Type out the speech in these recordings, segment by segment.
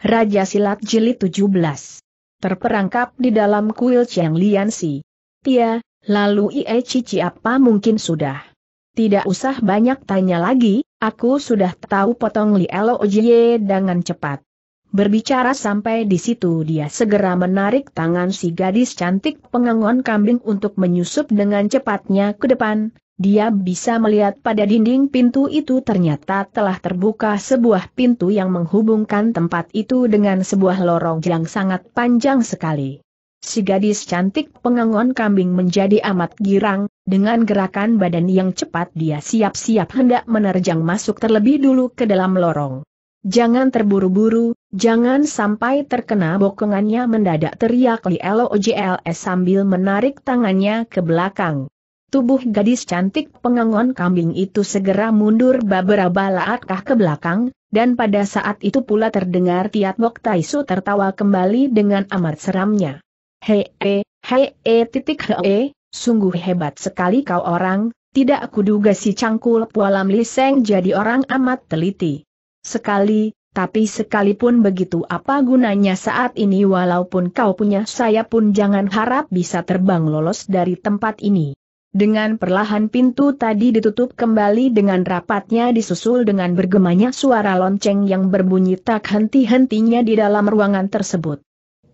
Raja Silat Jilid 17. Terperangkap di dalam kuil Chiang Lian Tia, lalu Ie Cici apa mungkin sudah? Tidak usah banyak tanya lagi, aku sudah tahu potong Li Elo Ojie dengan cepat. Berbicara sampai di situ dia segera menarik tangan si gadis cantik pengangon kambing untuk menyusup dengan cepatnya ke depan, dia bisa melihat pada dinding pintu itu ternyata telah terbuka sebuah pintu yang menghubungkan tempat itu dengan sebuah lorong yang sangat panjang sekali. Si gadis cantik pengangon kambing menjadi amat girang, dengan gerakan badan yang cepat dia siap-siap hendak menerjang masuk terlebih dulu ke dalam lorong. Jangan terburu-buru, jangan sampai terkena bokongannya mendadak teriak Li LOJLS sambil menarik tangannya ke belakang. Tubuh gadis cantik pengangon kambing itu segera mundur beberapa laatkah ke belakang, dan pada saat itu pula terdengar Tiat Bok Taisu tertawa kembali dengan amat seramnya. Hei, hei, hei, titik hee, sungguh hebat sekali kau orang, tidak kuduga si cangkul pualam liseng jadi orang amat teliti. Sekali, tapi sekalipun begitu apa gunanya saat ini walaupun kau punya saya pun jangan harap bisa terbang lolos dari tempat ini. Dengan perlahan pintu tadi ditutup kembali dengan rapatnya disusul dengan bergemanya suara lonceng yang berbunyi tak henti-hentinya di dalam ruangan tersebut.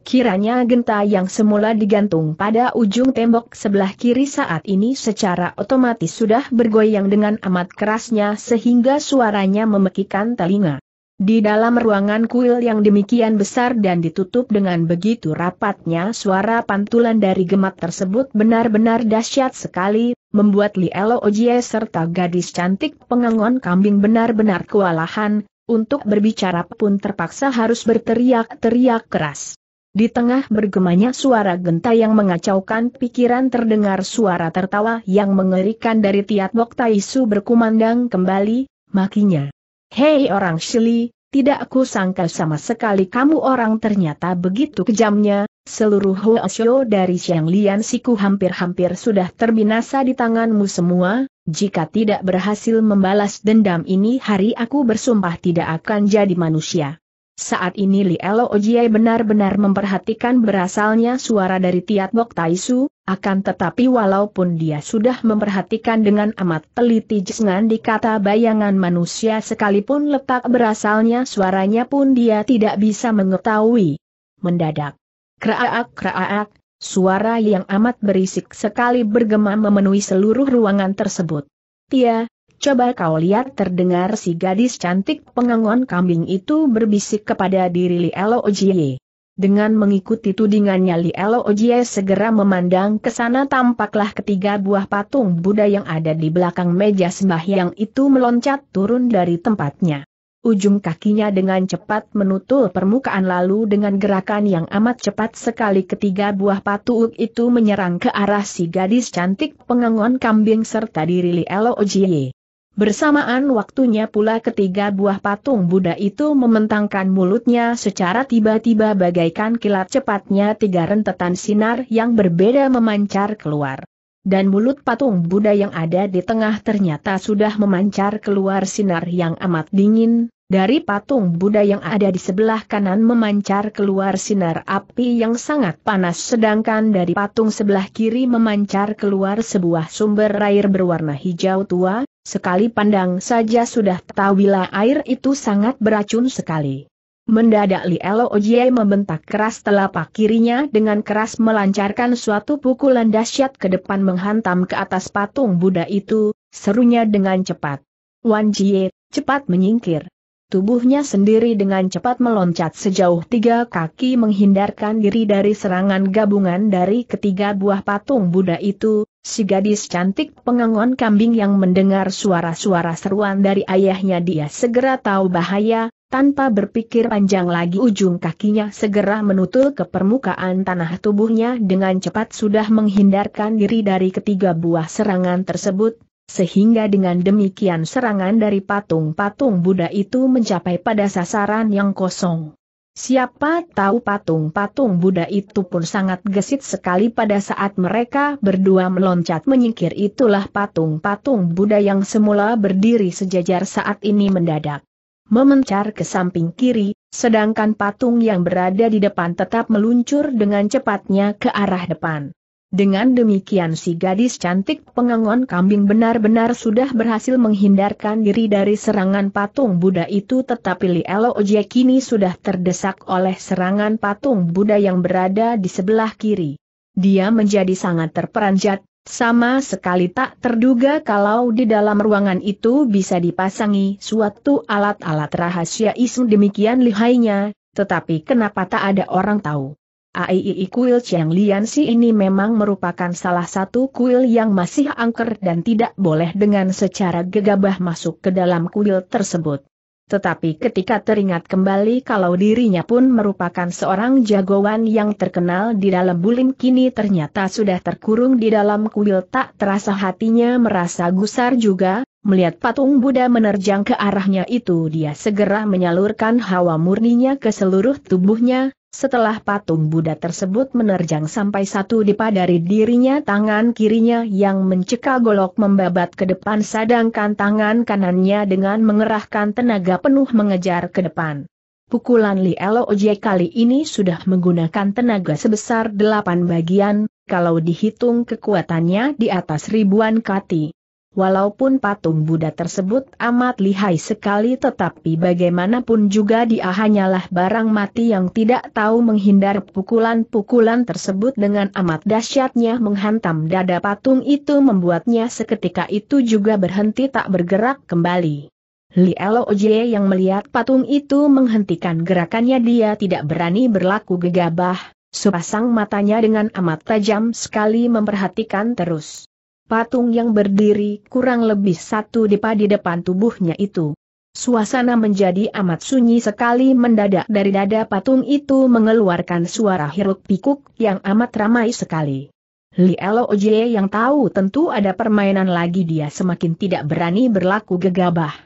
Kiranya genta yang semula digantung pada ujung tembok sebelah kiri saat ini secara otomatis sudah bergoyang dengan amat kerasnya sehingga suaranya memekikan telinga. Di dalam ruangan kuil yang demikian besar dan ditutup dengan begitu rapatnya suara pantulan dari gemat tersebut benar-benar dahsyat sekali, membuat Lielo Ojie serta gadis cantik pengangon kambing benar-benar kewalahan, untuk berbicara pun terpaksa harus berteriak-teriak keras. Di tengah bergemanya suara genta yang mengacaukan pikiran terdengar suara tertawa yang mengerikan dari Tiat Bok Taisu berkumandang kembali, makinya. Hei orang Shili, tidak aku sangka sama sekali kamu orang ternyata begitu kejamnya, seluruh Huo dari Xiang Lian Siku hampir-hampir sudah terbinasa di tanganmu semua, jika tidak berhasil membalas dendam ini hari aku bersumpah tidak akan jadi manusia. Saat ini Li Elo Ojiye benar-benar memperhatikan berasalnya suara dari Tiat Bok Taisu, akan tetapi walaupun dia sudah memperhatikan dengan amat teliti jangan dikata bayangan manusia sekalipun letak berasalnya suaranya pun dia tidak bisa mengetahui. Mendadak. Kraak kraak, suara yang amat berisik sekali bergema memenuhi seluruh ruangan tersebut. Tia, Coba kau lihat terdengar si gadis cantik pengangon kambing itu berbisik kepada diri Li Elo Ojie. Dengan mengikuti tudingannya Li Elo Ojie segera memandang ke sana tampaklah ketiga buah patung Buddha yang ada di belakang meja sembahyang itu meloncat turun dari tempatnya ujung kakinya dengan cepat menutul permukaan lalu dengan gerakan yang amat cepat sekali ketiga buah patung itu menyerang ke arah si gadis cantik pengangon kambing serta diri Li Elo Ojie. Bersamaan waktunya pula ketiga buah patung Buddha itu mementangkan mulutnya secara tiba-tiba bagaikan kilat cepatnya tiga rentetan sinar yang berbeda memancar keluar. Dan mulut patung Buddha yang ada di tengah ternyata sudah memancar keluar sinar yang amat dingin, dari patung Buddha yang ada di sebelah kanan memancar keluar sinar api yang sangat panas sedangkan dari patung sebelah kiri memancar keluar sebuah sumber air berwarna hijau tua, Sekali pandang saja sudah tahu bila air itu sangat beracun sekali. Mendadak Li Elo Ojie membentak keras telapak kirinya dengan keras melancarkan suatu pukulan dahsyat ke depan menghantam ke atas patung Buddha itu, serunya dengan cepat. Wan Jie, cepat menyingkir. Tubuhnya sendiri dengan cepat meloncat sejauh tiga kaki menghindarkan diri dari serangan gabungan dari ketiga buah patung Buddha itu, Si gadis cantik pengangon kambing yang mendengar suara-suara seruan dari ayahnya dia segera tahu bahaya, tanpa berpikir panjang lagi ujung kakinya segera menutul ke permukaan tanah tubuhnya dengan cepat sudah menghindarkan diri dari ketiga buah serangan tersebut, sehingga dengan demikian serangan dari patung-patung Buddha itu mencapai pada sasaran yang kosong. Siapa tahu patung-patung Buddha itu pun sangat gesit sekali pada saat mereka berdua meloncat menyingkir itulah patung-patung Buddha yang semula berdiri sejajar saat ini mendadak. Memencar ke samping kiri, sedangkan patung yang berada di depan tetap meluncur dengan cepatnya ke arah depan. Dengan demikian si gadis cantik pengangon kambing benar-benar sudah berhasil menghindarkan diri dari serangan patung Buddha itu tetapi Lielo Oje kini sudah terdesak oleh serangan patung Buddha yang berada di sebelah kiri. Dia menjadi sangat terperanjat, sama sekali tak terduga kalau di dalam ruangan itu bisa dipasangi suatu alat-alat rahasia isu demikian lihainya, tetapi kenapa tak ada orang tahu. Aii kuil Lian Si ini memang merupakan salah satu kuil yang masih angker dan tidak boleh dengan secara gegabah masuk ke dalam kuil tersebut. Tetapi ketika teringat kembali kalau dirinya pun merupakan seorang jagoan yang terkenal di dalam bulim kini ternyata sudah terkurung di dalam kuil tak terasa hatinya merasa gusar juga, Melihat patung Buddha menerjang ke arahnya itu dia segera menyalurkan hawa murninya ke seluruh tubuhnya, setelah patung Buddha tersebut menerjang sampai satu dipa dari dirinya tangan kirinya yang mencekal golok membabat ke depan sedangkan tangan kanannya dengan mengerahkan tenaga penuh mengejar ke depan. Pukulan Li Ojek kali ini sudah menggunakan tenaga sebesar delapan bagian, kalau dihitung kekuatannya di atas ribuan kati. Walaupun patung Buddha tersebut amat lihai sekali tetapi bagaimanapun juga dia hanyalah barang mati yang tidak tahu menghindar pukulan-pukulan tersebut dengan amat dahsyatnya menghantam dada patung itu membuatnya seketika itu juga berhenti tak bergerak kembali. Li Elo yang melihat patung itu menghentikan gerakannya dia tidak berani berlaku gegabah, sepasang matanya dengan amat tajam sekali memperhatikan terus patung yang berdiri kurang lebih satu depa di depan tubuhnya itu. Suasana menjadi amat sunyi sekali mendadak dari dada patung itu mengeluarkan suara hiruk pikuk yang amat ramai sekali. Li Oje yang tahu tentu ada permainan lagi dia semakin tidak berani berlaku gegabah.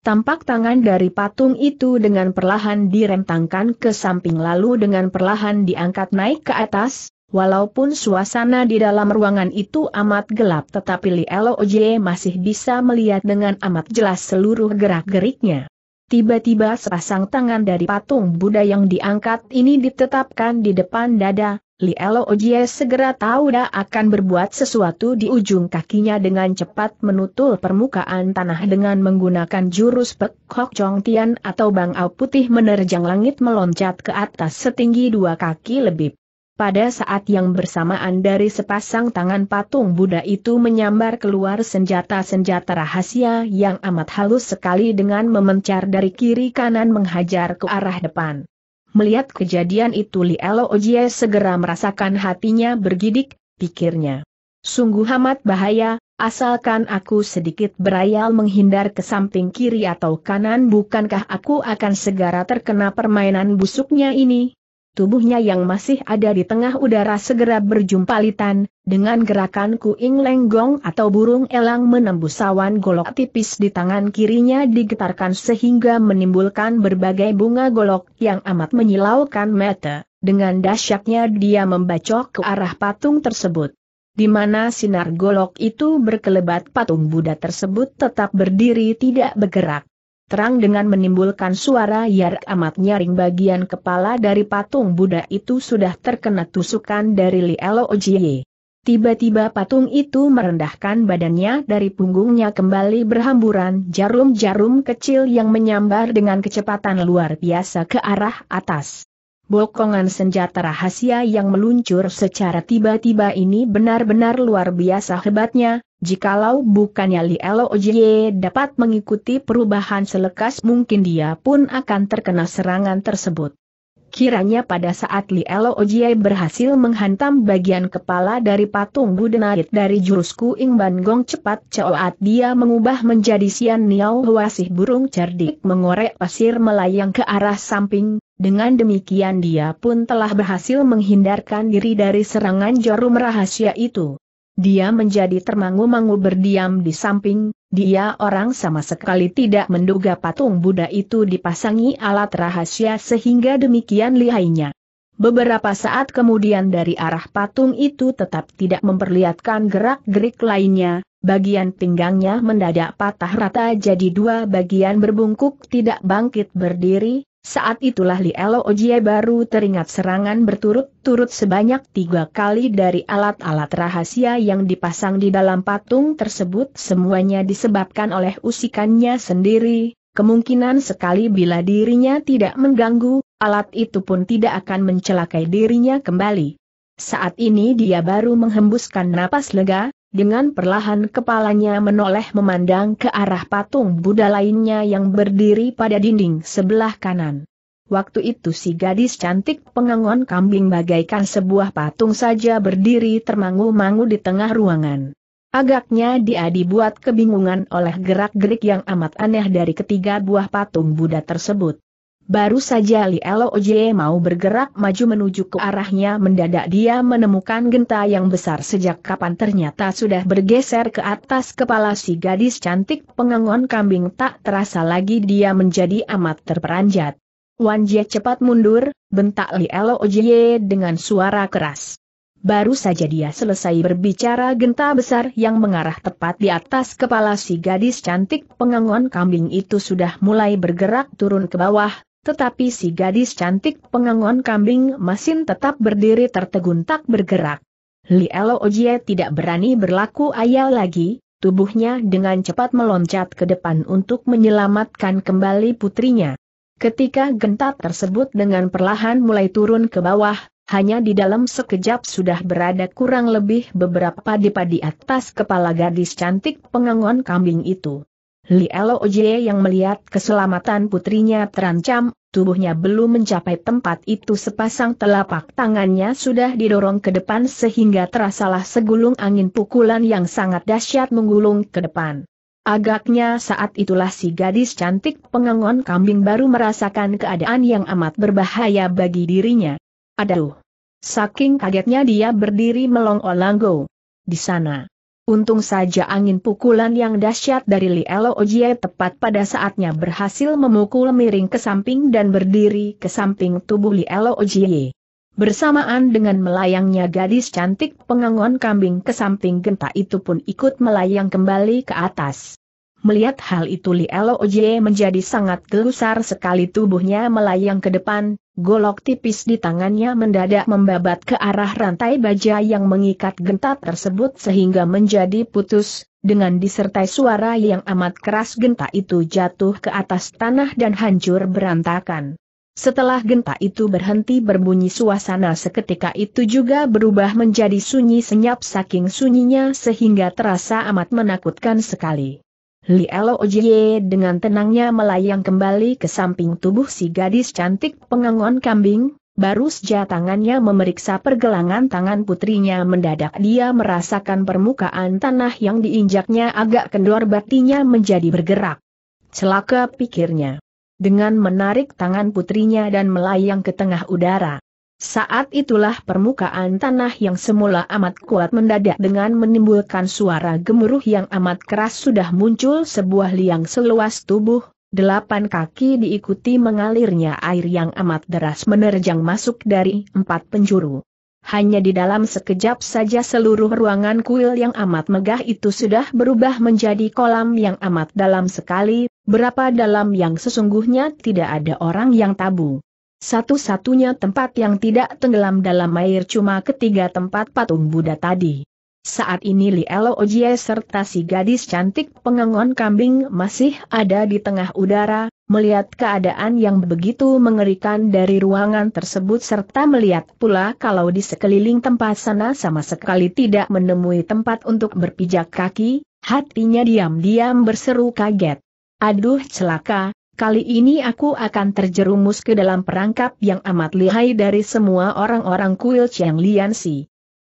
Tampak tangan dari patung itu dengan perlahan direntangkan ke samping lalu dengan perlahan diangkat naik ke atas, Walaupun suasana di dalam ruangan itu amat gelap tetapi Li Oje masih bisa melihat dengan amat jelas seluruh gerak-geriknya. Tiba-tiba sepasang tangan dari patung Buddha yang diangkat ini ditetapkan di depan dada, Li Oje segera tahu dah akan berbuat sesuatu di ujung kakinya dengan cepat menutul permukaan tanah dengan menggunakan jurus Pek Kok Chong Tian atau Bangau Putih menerjang langit meloncat ke atas setinggi dua kaki lebih. Pada saat yang bersamaan dari sepasang tangan patung Buddha itu menyambar keluar senjata-senjata rahasia yang amat halus sekali dengan memencar dari kiri kanan menghajar ke arah depan. Melihat kejadian itu Lielo Ojie segera merasakan hatinya bergidik, pikirnya. Sungguh amat bahaya, asalkan aku sedikit berayal menghindar ke samping kiri atau kanan bukankah aku akan segera terkena permainan busuknya ini? Tubuhnya yang masih ada di tengah udara segera berjumpa litan, dengan gerakan kuing lenggong atau burung elang menembus sawan golok tipis di tangan kirinya digetarkan sehingga menimbulkan berbagai bunga golok yang amat menyilaukan mata. Dengan dahsyatnya dia membacok ke arah patung tersebut. Di mana sinar golok itu berkelebat patung Buddha tersebut tetap berdiri tidak bergerak terang dengan menimbulkan suara yang amat nyaring bagian kepala dari patung Buddha itu sudah terkena tusukan dari Lielo Ojie. Tiba-tiba patung itu merendahkan badannya dari punggungnya kembali berhamburan jarum-jarum kecil yang menyambar dengan kecepatan luar biasa ke arah atas bokongan senjata rahasia yang meluncur secara tiba-tiba ini benar-benar luar biasa hebatnya, jikalau bukannya Li Oje dapat mengikuti perubahan selekas mungkin dia pun akan terkena serangan tersebut. Kiranya pada saat Li Oje berhasil menghantam bagian kepala dari patung Budenarit dari jurusku Ing Ban Gong cepat coat dia mengubah menjadi Sian Niao Huasih burung cerdik mengorek pasir melayang ke arah samping, dengan demikian dia pun telah berhasil menghindarkan diri dari serangan jarum rahasia itu. Dia menjadi termangu-mangu berdiam di samping, dia orang sama sekali tidak menduga patung Buddha itu dipasangi alat rahasia sehingga demikian lihainya. Beberapa saat kemudian dari arah patung itu tetap tidak memperlihatkan gerak-gerik lainnya, bagian pinggangnya mendadak patah rata jadi dua bagian berbungkuk tidak bangkit berdiri, saat itulah Li Elo Ojie baru teringat serangan berturut-turut sebanyak tiga kali dari alat-alat rahasia yang dipasang di dalam patung tersebut semuanya disebabkan oleh usikannya sendiri, kemungkinan sekali bila dirinya tidak mengganggu, alat itu pun tidak akan mencelakai dirinya kembali. Saat ini dia baru menghembuskan napas lega, dengan perlahan kepalanya menoleh memandang ke arah patung Buddha lainnya yang berdiri pada dinding sebelah kanan. Waktu itu si gadis cantik pengangon kambing bagaikan sebuah patung saja berdiri termangu-mangu di tengah ruangan. Agaknya dia dibuat kebingungan oleh gerak-gerik yang amat aneh dari ketiga buah patung Buddha tersebut. Baru saja Li Oje mau bergerak maju menuju ke arahnya mendadak dia menemukan genta yang besar sejak kapan ternyata sudah bergeser ke atas kepala si gadis cantik pengangon kambing tak terasa lagi dia menjadi amat terperanjat. Wan Jie cepat mundur, bentak Li Oje dengan suara keras. Baru saja dia selesai berbicara genta besar yang mengarah tepat di atas kepala si gadis cantik pengangon kambing itu sudah mulai bergerak turun ke bawah, tetapi si gadis cantik pengangon kambing masin tetap berdiri tertegun tak bergerak. Li Elo Ojie tidak berani berlaku ayal lagi, tubuhnya dengan cepat meloncat ke depan untuk menyelamatkan kembali putrinya. Ketika gentat tersebut dengan perlahan mulai turun ke bawah, hanya di dalam sekejap sudah berada kurang lebih beberapa dipa di atas kepala gadis cantik pengangon kambing itu. Li Oje yang melihat keselamatan putrinya terancam, tubuhnya belum mencapai tempat itu sepasang telapak tangannya sudah didorong ke depan sehingga terasalah segulung angin pukulan yang sangat dahsyat menggulung ke depan. Agaknya saat itulah si gadis cantik pengangon kambing baru merasakan keadaan yang amat berbahaya bagi dirinya. Aduh! Saking kagetnya dia berdiri melongo-langgo. Di sana. Untung saja angin pukulan yang dahsyat dari Lielo Ojie tepat pada saatnya berhasil memukul miring ke samping dan berdiri ke samping tubuh Lielo Ojie. Bersamaan dengan melayangnya gadis cantik pengangon kambing ke samping genta itu pun ikut melayang kembali ke atas. Melihat hal itu Lielo Oje menjadi sangat gelusar sekali tubuhnya melayang ke depan, golok tipis di tangannya mendadak membabat ke arah rantai baja yang mengikat gentat tersebut sehingga menjadi putus, dengan disertai suara yang amat keras genta itu jatuh ke atas tanah dan hancur berantakan. Setelah genta itu berhenti berbunyi suasana seketika itu juga berubah menjadi sunyi senyap saking sunyinya sehingga terasa amat menakutkan sekali. Lielo Ojie dengan tenangnya melayang kembali ke samping tubuh si gadis cantik pengangon kambing, baru saja tangannya memeriksa pergelangan tangan putrinya mendadak dia merasakan permukaan tanah yang diinjaknya agak kendor batinya menjadi bergerak. Celaka pikirnya. Dengan menarik tangan putrinya dan melayang ke tengah udara. Saat itulah permukaan tanah yang semula amat kuat mendadak dengan menimbulkan suara gemuruh yang amat keras sudah muncul sebuah liang seluas tubuh, delapan kaki diikuti mengalirnya air yang amat deras menerjang masuk dari empat penjuru. Hanya di dalam sekejap saja seluruh ruangan kuil yang amat megah itu sudah berubah menjadi kolam yang amat dalam sekali, berapa dalam yang sesungguhnya tidak ada orang yang tabu. Satu-satunya tempat yang tidak tenggelam dalam air cuma ketiga tempat patung Buddha tadi. Saat ini Li Elo serta si gadis cantik pengengon kambing masih ada di tengah udara, melihat keadaan yang begitu mengerikan dari ruangan tersebut serta melihat pula kalau di sekeliling tempat sana sama sekali tidak menemui tempat untuk berpijak kaki, hatinya diam-diam berseru kaget. Aduh celaka, kali ini aku akan terjerumus ke dalam perangkap yang amat lihai dari semua orang-orang kuil Chiang Lian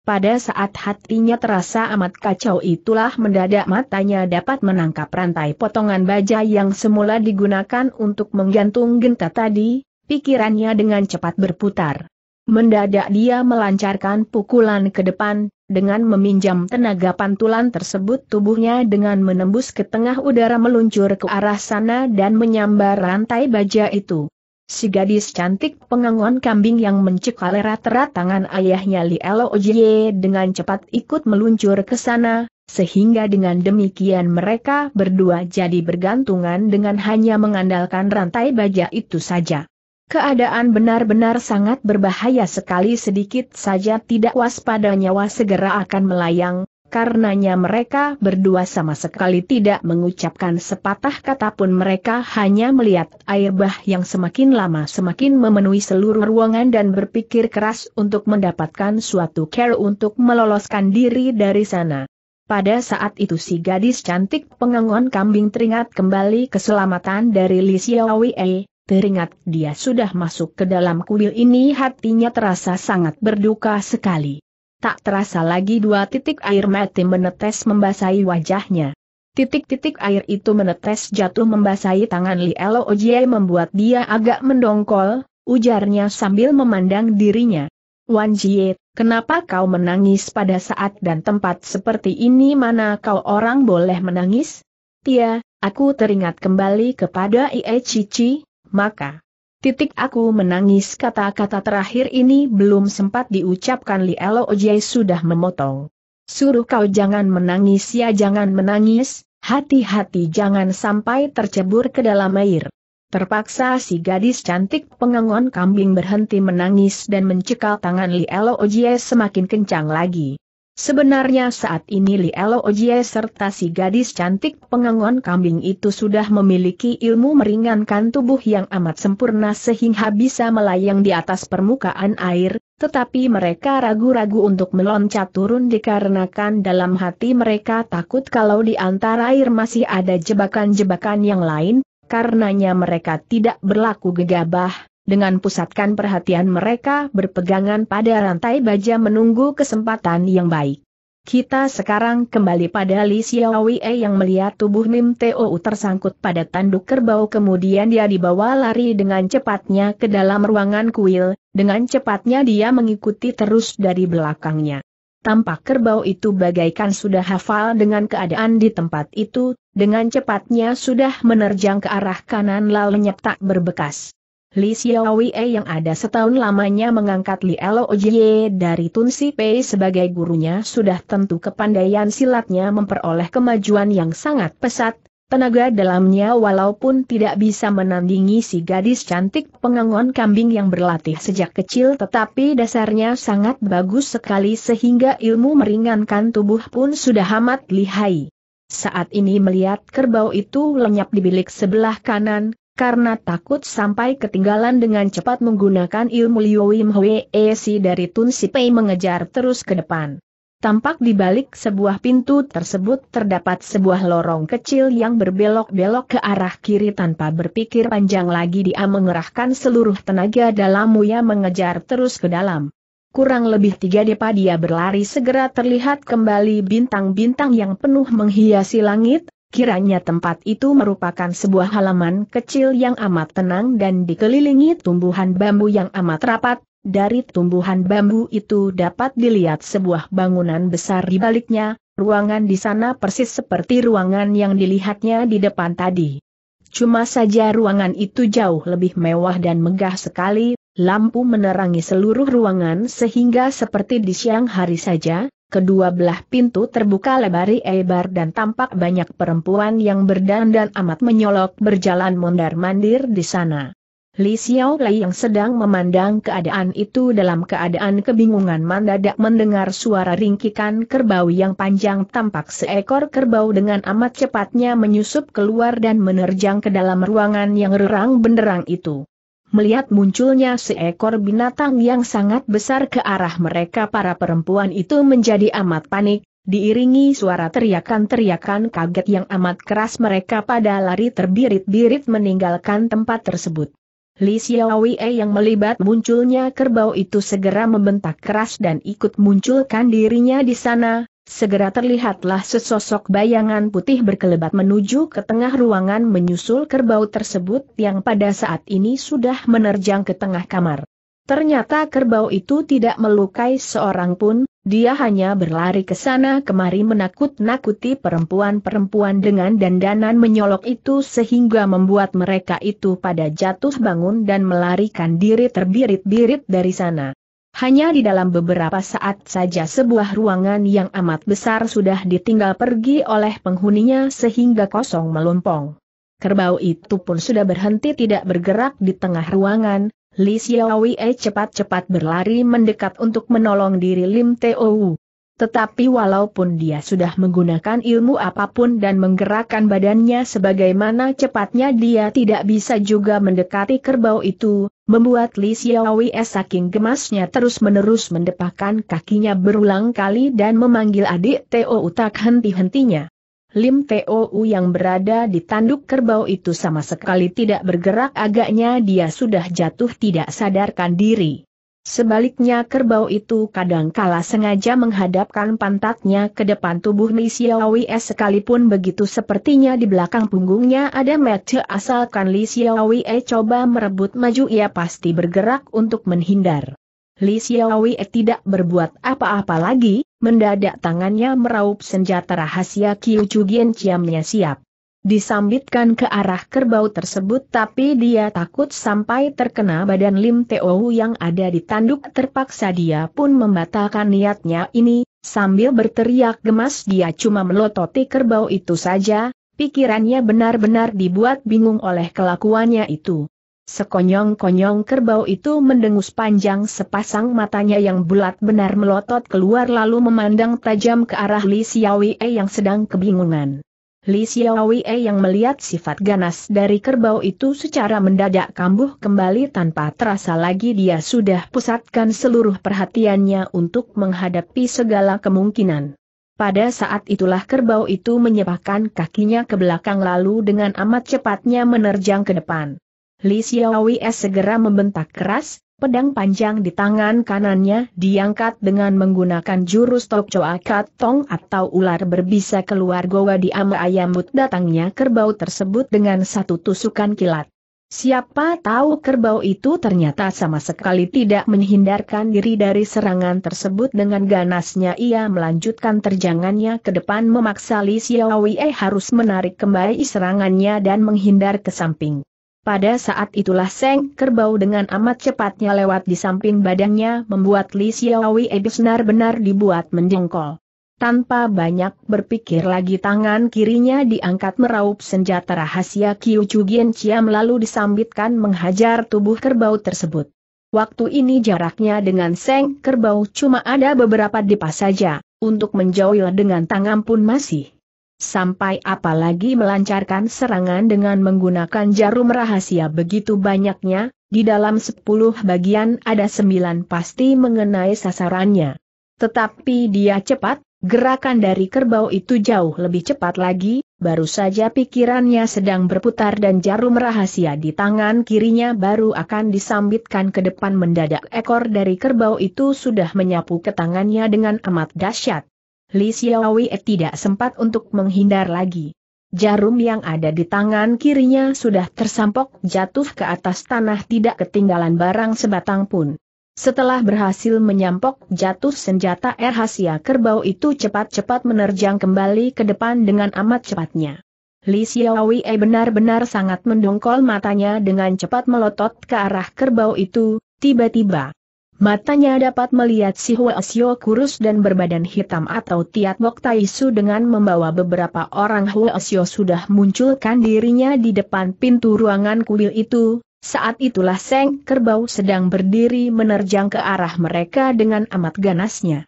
Pada saat hatinya terasa amat kacau itulah mendadak matanya dapat menangkap rantai potongan baja yang semula digunakan untuk menggantung genta tadi, pikirannya dengan cepat berputar. Mendadak dia melancarkan pukulan ke depan, dengan meminjam tenaga pantulan tersebut tubuhnya dengan menembus ke tengah udara meluncur ke arah sana dan menyambar rantai baja itu. Si gadis cantik pengangon kambing yang mencekal erat-erat tangan ayahnya Li Oje dengan cepat ikut meluncur ke sana, sehingga dengan demikian mereka berdua jadi bergantungan dengan hanya mengandalkan rantai baja itu saja. Keadaan benar-benar sangat berbahaya sekali sedikit saja tidak waspada nyawa segera akan melayang, karenanya mereka berdua sama sekali tidak mengucapkan sepatah kata pun mereka hanya melihat air bah yang semakin lama semakin memenuhi seluruh ruangan dan berpikir keras untuk mendapatkan suatu care untuk meloloskan diri dari sana. Pada saat itu si gadis cantik pengangon kambing teringat kembali keselamatan dari Li Xiaowei, Teringat dia sudah masuk ke dalam kuil ini hatinya terasa sangat berduka sekali. Tak terasa lagi dua titik air mati menetes membasahi wajahnya. Titik-titik air itu menetes jatuh membasahi tangan Li Elo Ojie membuat dia agak mendongkol, ujarnya sambil memandang dirinya. Wan Jie, kenapa kau menangis pada saat dan tempat seperti ini mana kau orang boleh menangis? Tia, aku teringat kembali kepada Ie Cici, maka Titik aku menangis kata-kata terakhir ini belum sempat diucapkan Li Elo Ojai sudah memotong. Suruh kau jangan menangis ya jangan menangis, hati-hati jangan sampai tercebur ke dalam air. Terpaksa si gadis cantik pengangon kambing berhenti menangis dan mencekal tangan Li Elo Ojai semakin kencang lagi. Sebenarnya saat ini Elo Ojie serta si gadis cantik pengangon kambing itu sudah memiliki ilmu meringankan tubuh yang amat sempurna sehingga bisa melayang di atas permukaan air, tetapi mereka ragu-ragu untuk meloncat turun dikarenakan dalam hati mereka takut kalau di antara air masih ada jebakan-jebakan yang lain, karenanya mereka tidak berlaku gegabah, dengan pusatkan perhatian mereka berpegangan pada rantai baja menunggu kesempatan yang baik. Kita sekarang kembali pada Li Xiaowei yang melihat tubuh Mim Teo tersangkut pada tanduk kerbau kemudian dia dibawa lari dengan cepatnya ke dalam ruangan kuil, dengan cepatnya dia mengikuti terus dari belakangnya. Tampak kerbau itu bagaikan sudah hafal dengan keadaan di tempat itu, dengan cepatnya sudah menerjang ke arah kanan lalu nyetak berbekas. Li Xiaowei yang ada setahun lamanya mengangkat Li Lojie dari Tun Si Pei sebagai gurunya sudah tentu kepandaian silatnya memperoleh kemajuan yang sangat pesat, tenaga dalamnya walaupun tidak bisa menandingi si gadis cantik pengangon kambing yang berlatih sejak kecil tetapi dasarnya sangat bagus sekali sehingga ilmu meringankan tubuh pun sudah amat lihai. Saat ini melihat kerbau itu lenyap di bilik sebelah kanan, karena takut sampai ketinggalan dengan cepat menggunakan ilmu Liu Wim Hwee Si dari Tun Sipei mengejar terus ke depan. Tampak di balik sebuah pintu tersebut terdapat sebuah lorong kecil yang berbelok-belok ke arah kiri tanpa berpikir panjang lagi dia mengerahkan seluruh tenaga dalam dalamnya mengejar terus ke dalam. Kurang lebih tiga depa dia berlari segera terlihat kembali bintang-bintang yang penuh menghiasi langit, Kiranya tempat itu merupakan sebuah halaman kecil yang amat tenang dan dikelilingi tumbuhan bambu yang amat rapat, dari tumbuhan bambu itu dapat dilihat sebuah bangunan besar di baliknya, ruangan di sana persis seperti ruangan yang dilihatnya di depan tadi. Cuma saja ruangan itu jauh lebih mewah dan megah sekali, lampu menerangi seluruh ruangan sehingga seperti di siang hari saja, Kedua belah pintu terbuka lebar lebar dan tampak banyak perempuan yang berdandan amat menyolok berjalan mondar-mandir di sana. Li Xiaolei yang sedang memandang keadaan itu dalam keadaan kebingungan mendadak mendengar suara ringkikan kerbau yang panjang tampak seekor kerbau dengan amat cepatnya menyusup keluar dan menerjang ke dalam ruangan yang rerang benderang itu. Melihat munculnya seekor binatang yang sangat besar ke arah mereka para perempuan itu menjadi amat panik, diiringi suara teriakan-teriakan kaget yang amat keras mereka pada lari terbirit-birit meninggalkan tempat tersebut. Li Xiaowie yang melibat munculnya kerbau itu segera membentak keras dan ikut munculkan dirinya di sana, Segera terlihatlah sesosok bayangan putih berkelebat menuju ke tengah ruangan menyusul kerbau tersebut yang pada saat ini sudah menerjang ke tengah kamar. Ternyata kerbau itu tidak melukai seorang pun, dia hanya berlari ke sana kemari menakut-nakuti perempuan-perempuan dengan dandanan menyolok itu sehingga membuat mereka itu pada jatuh bangun dan melarikan diri terbirit-birit dari sana. Hanya di dalam beberapa saat saja sebuah ruangan yang amat besar sudah ditinggal pergi oleh penghuninya sehingga kosong melompong. Kerbau itu pun sudah berhenti tidak bergerak di tengah ruangan, Li Xiaowei cepat-cepat berlari mendekat untuk menolong diri Lim Teo. Tetapi walaupun dia sudah menggunakan ilmu apapun dan menggerakkan badannya sebagaimana cepatnya dia tidak bisa juga mendekati kerbau itu, membuat Li Xiaowei saking gemasnya terus-menerus mendepakan kakinya berulang kali dan memanggil adik Teo Utak henti-hentinya. Lim Tou yang berada di tanduk kerbau itu sama sekali tidak bergerak agaknya dia sudah jatuh tidak sadarkan diri. Sebaliknya kerbau itu kadang kala sengaja menghadapkan pantatnya ke depan tubuh Li Xiaowei sekalipun begitu sepertinya di belakang punggungnya ada mete. asalkan Li Xiaowei eh, coba merebut maju ia pasti bergerak untuk menghindar. Li Xiaowei tidak berbuat apa-apa lagi, mendadak tangannya meraup senjata rahasia Qiu Chu Ciamnya siap disambitkan ke arah kerbau tersebut tapi dia takut sampai terkena badan Lim Teo yang ada di tanduk terpaksa dia pun membatalkan niatnya ini, sambil berteriak gemas dia cuma melototi kerbau itu saja, pikirannya benar-benar dibuat bingung oleh kelakuannya itu. Sekonyong-konyong kerbau itu mendengus panjang sepasang matanya yang bulat benar melotot keluar lalu memandang tajam ke arah Li Xiaowei yang sedang kebingungan. Li Xiaowei yang melihat sifat ganas dari kerbau itu secara mendadak kambuh kembali tanpa terasa lagi dia sudah pusatkan seluruh perhatiannya untuk menghadapi segala kemungkinan. Pada saat itulah kerbau itu menyepahkan kakinya ke belakang lalu dengan amat cepatnya menerjang ke depan. Li Xiaowei segera membentak keras, Pedang panjang di tangan kanannya diangkat dengan menggunakan jurus Tokco Akat Tong atau ular berbisa keluar goa di ayamut datangnya kerbau tersebut dengan satu tusukan kilat. Siapa tahu kerbau itu ternyata sama sekali tidak menghindarkan diri dari serangan tersebut dengan ganasnya ia melanjutkan terjangannya ke depan memaksa Li Xiaowei harus menarik kembali serangannya dan menghindar ke samping. Pada saat itulah Seng Kerbau dengan amat cepatnya lewat di samping badannya membuat Li Xiaowi benar-benar dibuat mendengkol. Tanpa banyak berpikir lagi tangan kirinya diangkat meraup senjata rahasia Kiu Chugien Chiam lalu disambitkan menghajar tubuh kerbau tersebut. Waktu ini jaraknya dengan Seng Kerbau cuma ada beberapa depa saja, untuk menjauh dengan tangan pun masih sampai apalagi melancarkan serangan dengan menggunakan jarum rahasia begitu banyaknya, di dalam sepuluh bagian ada sembilan pasti mengenai sasarannya. Tetapi dia cepat, gerakan dari kerbau itu jauh lebih cepat lagi, baru saja pikirannya sedang berputar dan jarum rahasia di tangan kirinya baru akan disambitkan ke depan mendadak ekor dari kerbau itu sudah menyapu ke tangannya dengan amat dahsyat. Li Xiaowei tidak sempat untuk menghindar lagi. Jarum yang ada di tangan kirinya sudah tersampok jatuh ke atas tanah tidak ketinggalan barang sebatang pun. Setelah berhasil menyampok jatuh senjata erhasia rahasia kerbau itu cepat-cepat menerjang kembali ke depan dengan amat cepatnya. Li Xiaowei benar-benar sangat mendongkol matanya dengan cepat melotot ke arah kerbau itu, tiba-tiba. Matanya dapat melihat si Huasyo kurus dan berbadan hitam atau Tiat tai Taisu dengan membawa beberapa orang Huasyo sudah munculkan dirinya di depan pintu ruangan kuil itu, saat itulah Seng Kerbau sedang berdiri menerjang ke arah mereka dengan amat ganasnya.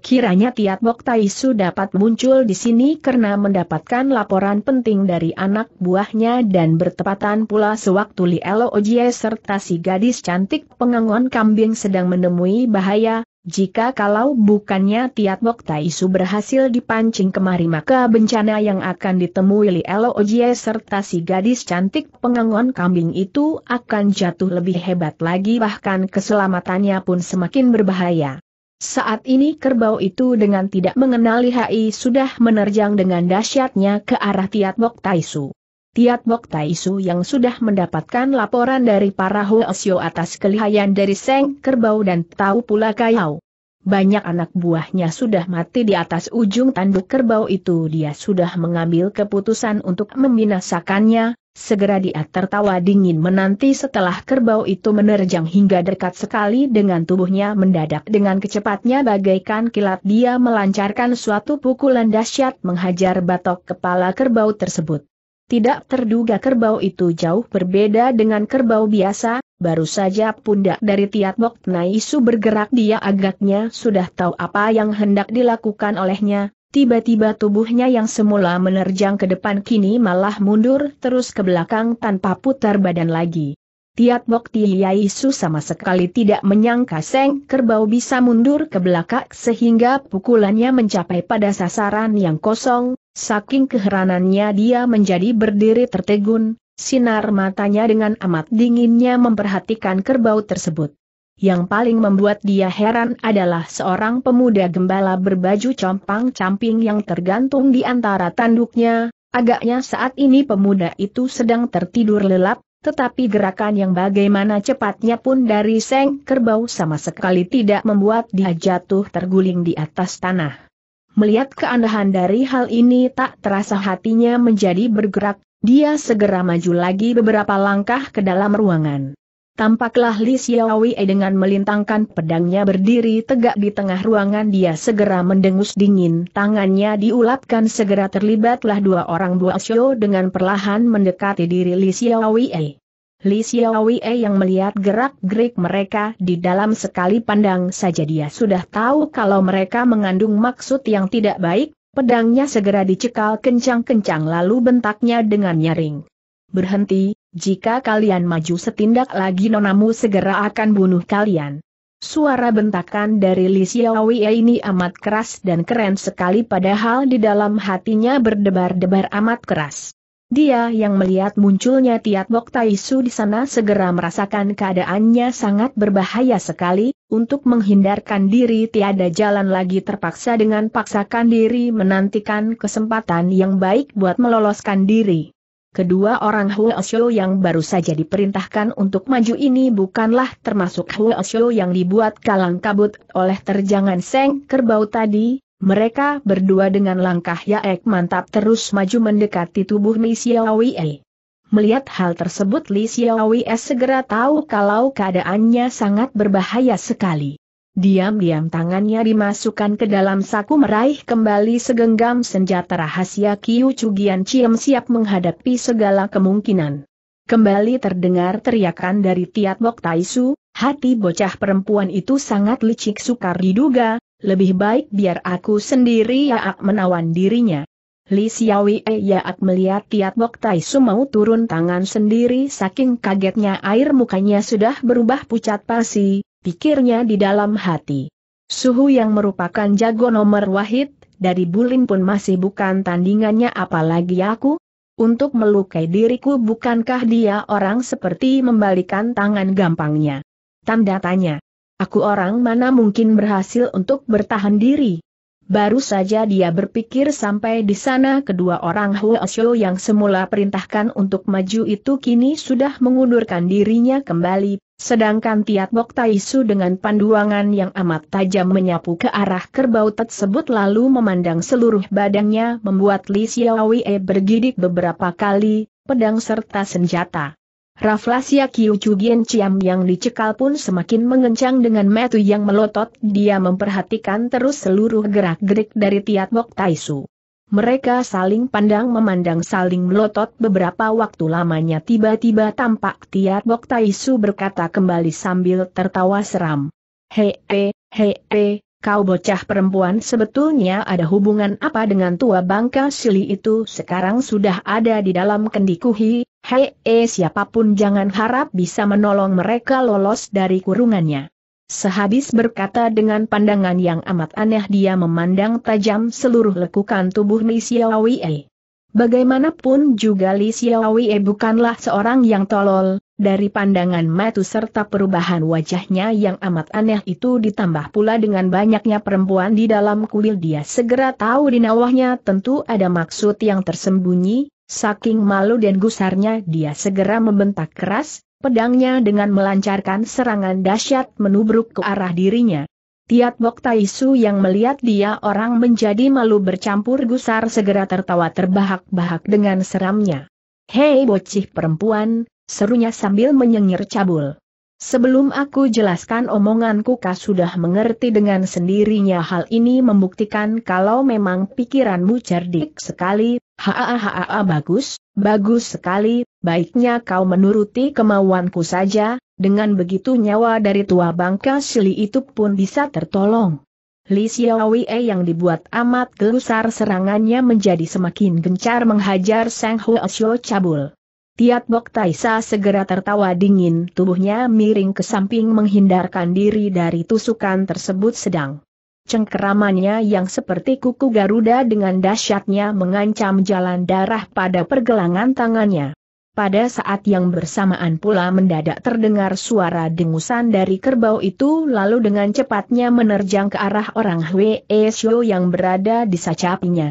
Kiranya Tiat Bok Taisu dapat muncul di sini karena mendapatkan laporan penting dari anak buahnya dan bertepatan pula sewaktu Li Elo Ojie serta si gadis cantik pengangon kambing sedang menemui bahaya, jika kalau bukannya Tiat Bok Taisu berhasil dipancing kemari maka bencana yang akan ditemui Li Elo Ojie serta si gadis cantik pengangon kambing itu akan jatuh lebih hebat lagi bahkan keselamatannya pun semakin berbahaya. Saat ini kerbau itu dengan tidak mengenali Hai sudah menerjang dengan dahsyatnya ke arah Tiat Bok Taisu. Tiat Bok Taisu yang sudah mendapatkan laporan dari para Asio atas kelihayan dari Seng Kerbau dan tahu pula Kayau banyak anak buahnya sudah mati di atas ujung tanduk kerbau itu dia sudah mengambil keputusan untuk membinasakannya, segera dia tertawa dingin menanti setelah kerbau itu menerjang hingga dekat sekali dengan tubuhnya mendadak dengan kecepatnya bagaikan kilat dia melancarkan suatu pukulan dahsyat menghajar batok kepala kerbau tersebut. Tidak terduga kerbau itu jauh berbeda dengan kerbau biasa, Baru saja pundak dari Tiat Bok Naisu bergerak dia agaknya sudah tahu apa yang hendak dilakukan olehnya, tiba-tiba tubuhnya yang semula menerjang ke depan kini malah mundur terus ke belakang tanpa putar badan lagi. Tiat Bok Naisu sama sekali tidak menyangka Seng Kerbau bisa mundur ke belakang sehingga pukulannya mencapai pada sasaran yang kosong, saking keheranannya dia menjadi berdiri tertegun, Sinar matanya dengan amat dinginnya memperhatikan kerbau tersebut. Yang paling membuat dia heran adalah seorang pemuda gembala berbaju compang-camping yang tergantung di antara tanduknya, agaknya saat ini pemuda itu sedang tertidur lelap, tetapi gerakan yang bagaimana cepatnya pun dari seng kerbau sama sekali tidak membuat dia jatuh terguling di atas tanah. Melihat keandahan dari hal ini tak terasa hatinya menjadi bergerak, dia segera maju lagi beberapa langkah ke dalam ruangan. Tampaklah Li Xiaowei dengan melintangkan pedangnya berdiri tegak di tengah ruangan dia segera mendengus dingin tangannya diulapkan segera terlibatlah dua orang Xiao dengan perlahan mendekati diri Li Xiaowei. Li Xiaowei yang melihat gerak-gerik mereka di dalam sekali pandang saja dia sudah tahu kalau mereka mengandung maksud yang tidak baik, Pedangnya segera dicekal kencang-kencang lalu bentaknya dengan nyaring. Berhenti, jika kalian maju setindak lagi nonamu segera akan bunuh kalian. Suara bentakan dari Li Xiaowei ini amat keras dan keren sekali padahal di dalam hatinya berdebar-debar amat keras. Dia yang melihat munculnya Tiat Bok Taisu di sana segera merasakan keadaannya sangat berbahaya sekali, untuk menghindarkan diri tiada jalan lagi terpaksa dengan paksakan diri menantikan kesempatan yang baik buat meloloskan diri. Kedua orang Hua Xiu yang baru saja diperintahkan untuk maju ini bukanlah termasuk Hua Xiu yang dibuat kalang kabut oleh terjangan Seng Kerbau tadi, mereka berdua dengan langkah Yaek mantap terus maju mendekati tubuh Li Xiaowei. Melihat hal tersebut Li Xiaowei segera tahu kalau keadaannya sangat berbahaya sekali. Diam-diam tangannya dimasukkan ke dalam saku meraih kembali segenggam senjata rahasia Kiu Cugian Ciem siap menghadapi segala kemungkinan. Kembali terdengar teriakan dari Tiat Bok Taisu, hati bocah perempuan itu sangat licik sukar diduga, lebih baik biar aku sendiri Yaak menawan dirinya. Li Xiaowie eh, Yaak melihat Tiat Bok Tai mau turun tangan sendiri saking kagetnya air mukanya sudah berubah pucat pasi, pikirnya di dalam hati. Suhu yang merupakan jago nomor wahid, dari Bulin pun masih bukan tandingannya apalagi aku. Untuk melukai diriku bukankah dia orang seperti membalikan tangan gampangnya? Tanda tanya. Aku orang mana mungkin berhasil untuk bertahan diri. Baru saja dia berpikir sampai di sana kedua orang Huasyo yang semula perintahkan untuk maju itu kini sudah mengundurkan dirinya kembali, sedangkan Tiat Bok Taisu dengan panduangan yang amat tajam menyapu ke arah kerbau tersebut lalu memandang seluruh badannya membuat Li Xiaowei bergidik beberapa kali, pedang serta senjata. Raflasia Chugien Chiam yang dicekal pun semakin mengencang dengan metu yang melotot, dia memperhatikan terus seluruh gerak-gerik dari Tiat Bok Taisu. Mereka saling pandang memandang saling melotot beberapa waktu lamanya tiba-tiba tampak Tiat Bok Taisu berkata kembali sambil tertawa seram. Hei, hei, hei, kau bocah perempuan sebetulnya ada hubungan apa dengan tua bangka sili itu sekarang sudah ada di dalam kendikuhi, hei eh siapapun jangan harap bisa menolong mereka lolos dari kurungannya. Sehabis berkata dengan pandangan yang amat aneh dia memandang tajam seluruh lekukan tubuh Li Xiaowei. Bagaimanapun juga Li Xiaowei bukanlah seorang yang tolol, dari pandangan matu serta perubahan wajahnya yang amat aneh itu ditambah pula dengan banyaknya perempuan di dalam kuil dia segera tahu di nawahnya tentu ada maksud yang tersembunyi, saking malu dan gusarnya dia segera membentak keras, pedangnya dengan melancarkan serangan dahsyat menubruk ke arah dirinya. Tiat Bok Taisu yang melihat dia orang menjadi malu bercampur gusar segera tertawa terbahak-bahak dengan seramnya. Hei bocih perempuan, serunya sambil menyengir cabul. Sebelum aku jelaskan omonganku kau sudah mengerti dengan sendirinya hal ini membuktikan kalau memang pikiranmu cerdik sekali, hahaha bagus, bagus sekali, baiknya kau menuruti kemauanku saja, dengan begitu nyawa dari tua bangka Sili itu pun bisa tertolong. Li Xiaowei yang dibuat amat gelusar serangannya menjadi semakin gencar menghajar Sang Huo Xiao Cabul. Tiat Bok Taisa segera tertawa dingin tubuhnya miring ke samping menghindarkan diri dari tusukan tersebut sedang. Cengkeramannya yang seperti kuku Garuda dengan dahsyatnya mengancam jalan darah pada pergelangan tangannya. Pada saat yang bersamaan pula mendadak terdengar suara dengusan dari kerbau itu lalu dengan cepatnya menerjang ke arah orang Hwe Xiu e yang berada di sacapinya.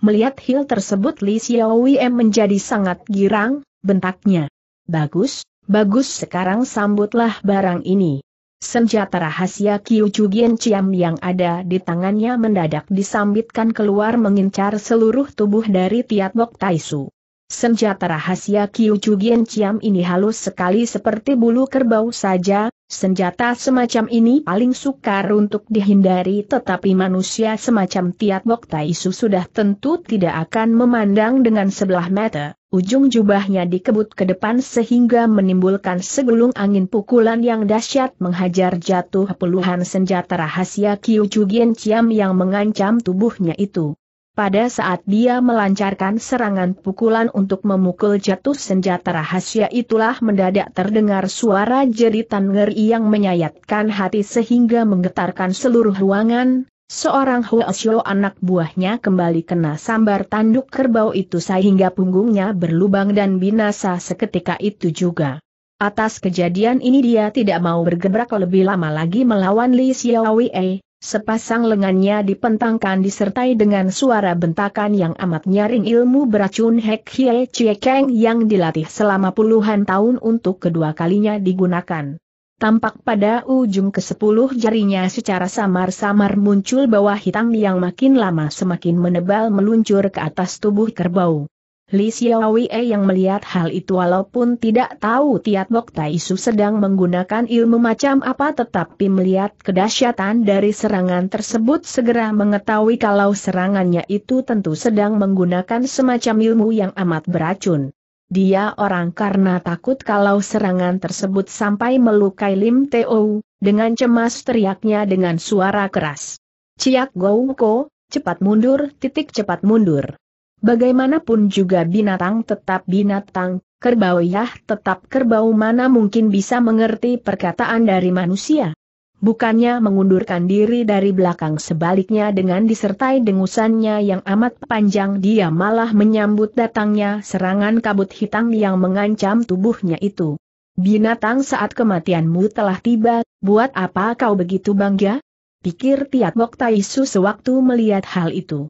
Melihat hil tersebut Li Xiaowei menjadi sangat girang, bentaknya. Bagus, bagus sekarang sambutlah barang ini. Senjata rahasia Kyuchugin Chiam yang ada di tangannya mendadak disambitkan keluar mengincar seluruh tubuh dari Tiatbok Taisu. Senjata rahasia Kyuchugin Chiam ini halus sekali seperti bulu kerbau saja, Senjata semacam ini paling sukar untuk dihindari tetapi manusia semacam Tiat Bok Taisu sudah tentu tidak akan memandang dengan sebelah mata. Ujung jubahnya dikebut ke depan sehingga menimbulkan segulung angin pukulan yang dahsyat menghajar jatuh puluhan senjata rahasia Kiu Chugien Chiam yang mengancam tubuhnya itu. Pada saat dia melancarkan serangan pukulan untuk memukul jatuh senjata rahasia itulah mendadak terdengar suara jeritan ngeri yang menyayatkan hati sehingga menggetarkan seluruh ruangan, Seorang Huasyo anak buahnya kembali kena sambar tanduk kerbau itu sehingga punggungnya berlubang dan binasa seketika itu juga. Atas kejadian ini dia tidak mau bergerak lebih lama lagi melawan Li Xiaowei, Sepasang lengannya dipentangkan disertai dengan suara bentakan yang amat nyaring ilmu beracun Hek Hie Chie Kang yang dilatih selama puluhan tahun untuk kedua kalinya digunakan. Tampak pada ujung ke sepuluh jarinya secara samar-samar muncul bawah hitam yang makin lama semakin menebal meluncur ke atas tubuh kerbau. Li Xiaowie yang melihat hal itu walaupun tidak tahu Tiat Bok Su sedang menggunakan ilmu macam apa tetapi melihat kedahsyatan dari serangan tersebut segera mengetahui kalau serangannya itu tentu sedang menggunakan semacam ilmu yang amat beracun. Dia orang karena takut kalau serangan tersebut sampai melukai Lim Teo, dengan cemas teriaknya dengan suara keras. Ciak Gouko, cepat mundur, titik cepat mundur. Bagaimanapun juga binatang tetap binatang, kerbau ya tetap kerbau mana mungkin bisa mengerti perkataan dari manusia. Bukannya mengundurkan diri dari belakang sebaliknya dengan disertai dengusannya yang amat panjang dia malah menyambut datangnya serangan kabut hitam yang mengancam tubuhnya itu. Binatang saat kematianmu telah tiba, buat apa kau begitu bangga? Pikir Tiat Moktaisu sewaktu melihat hal itu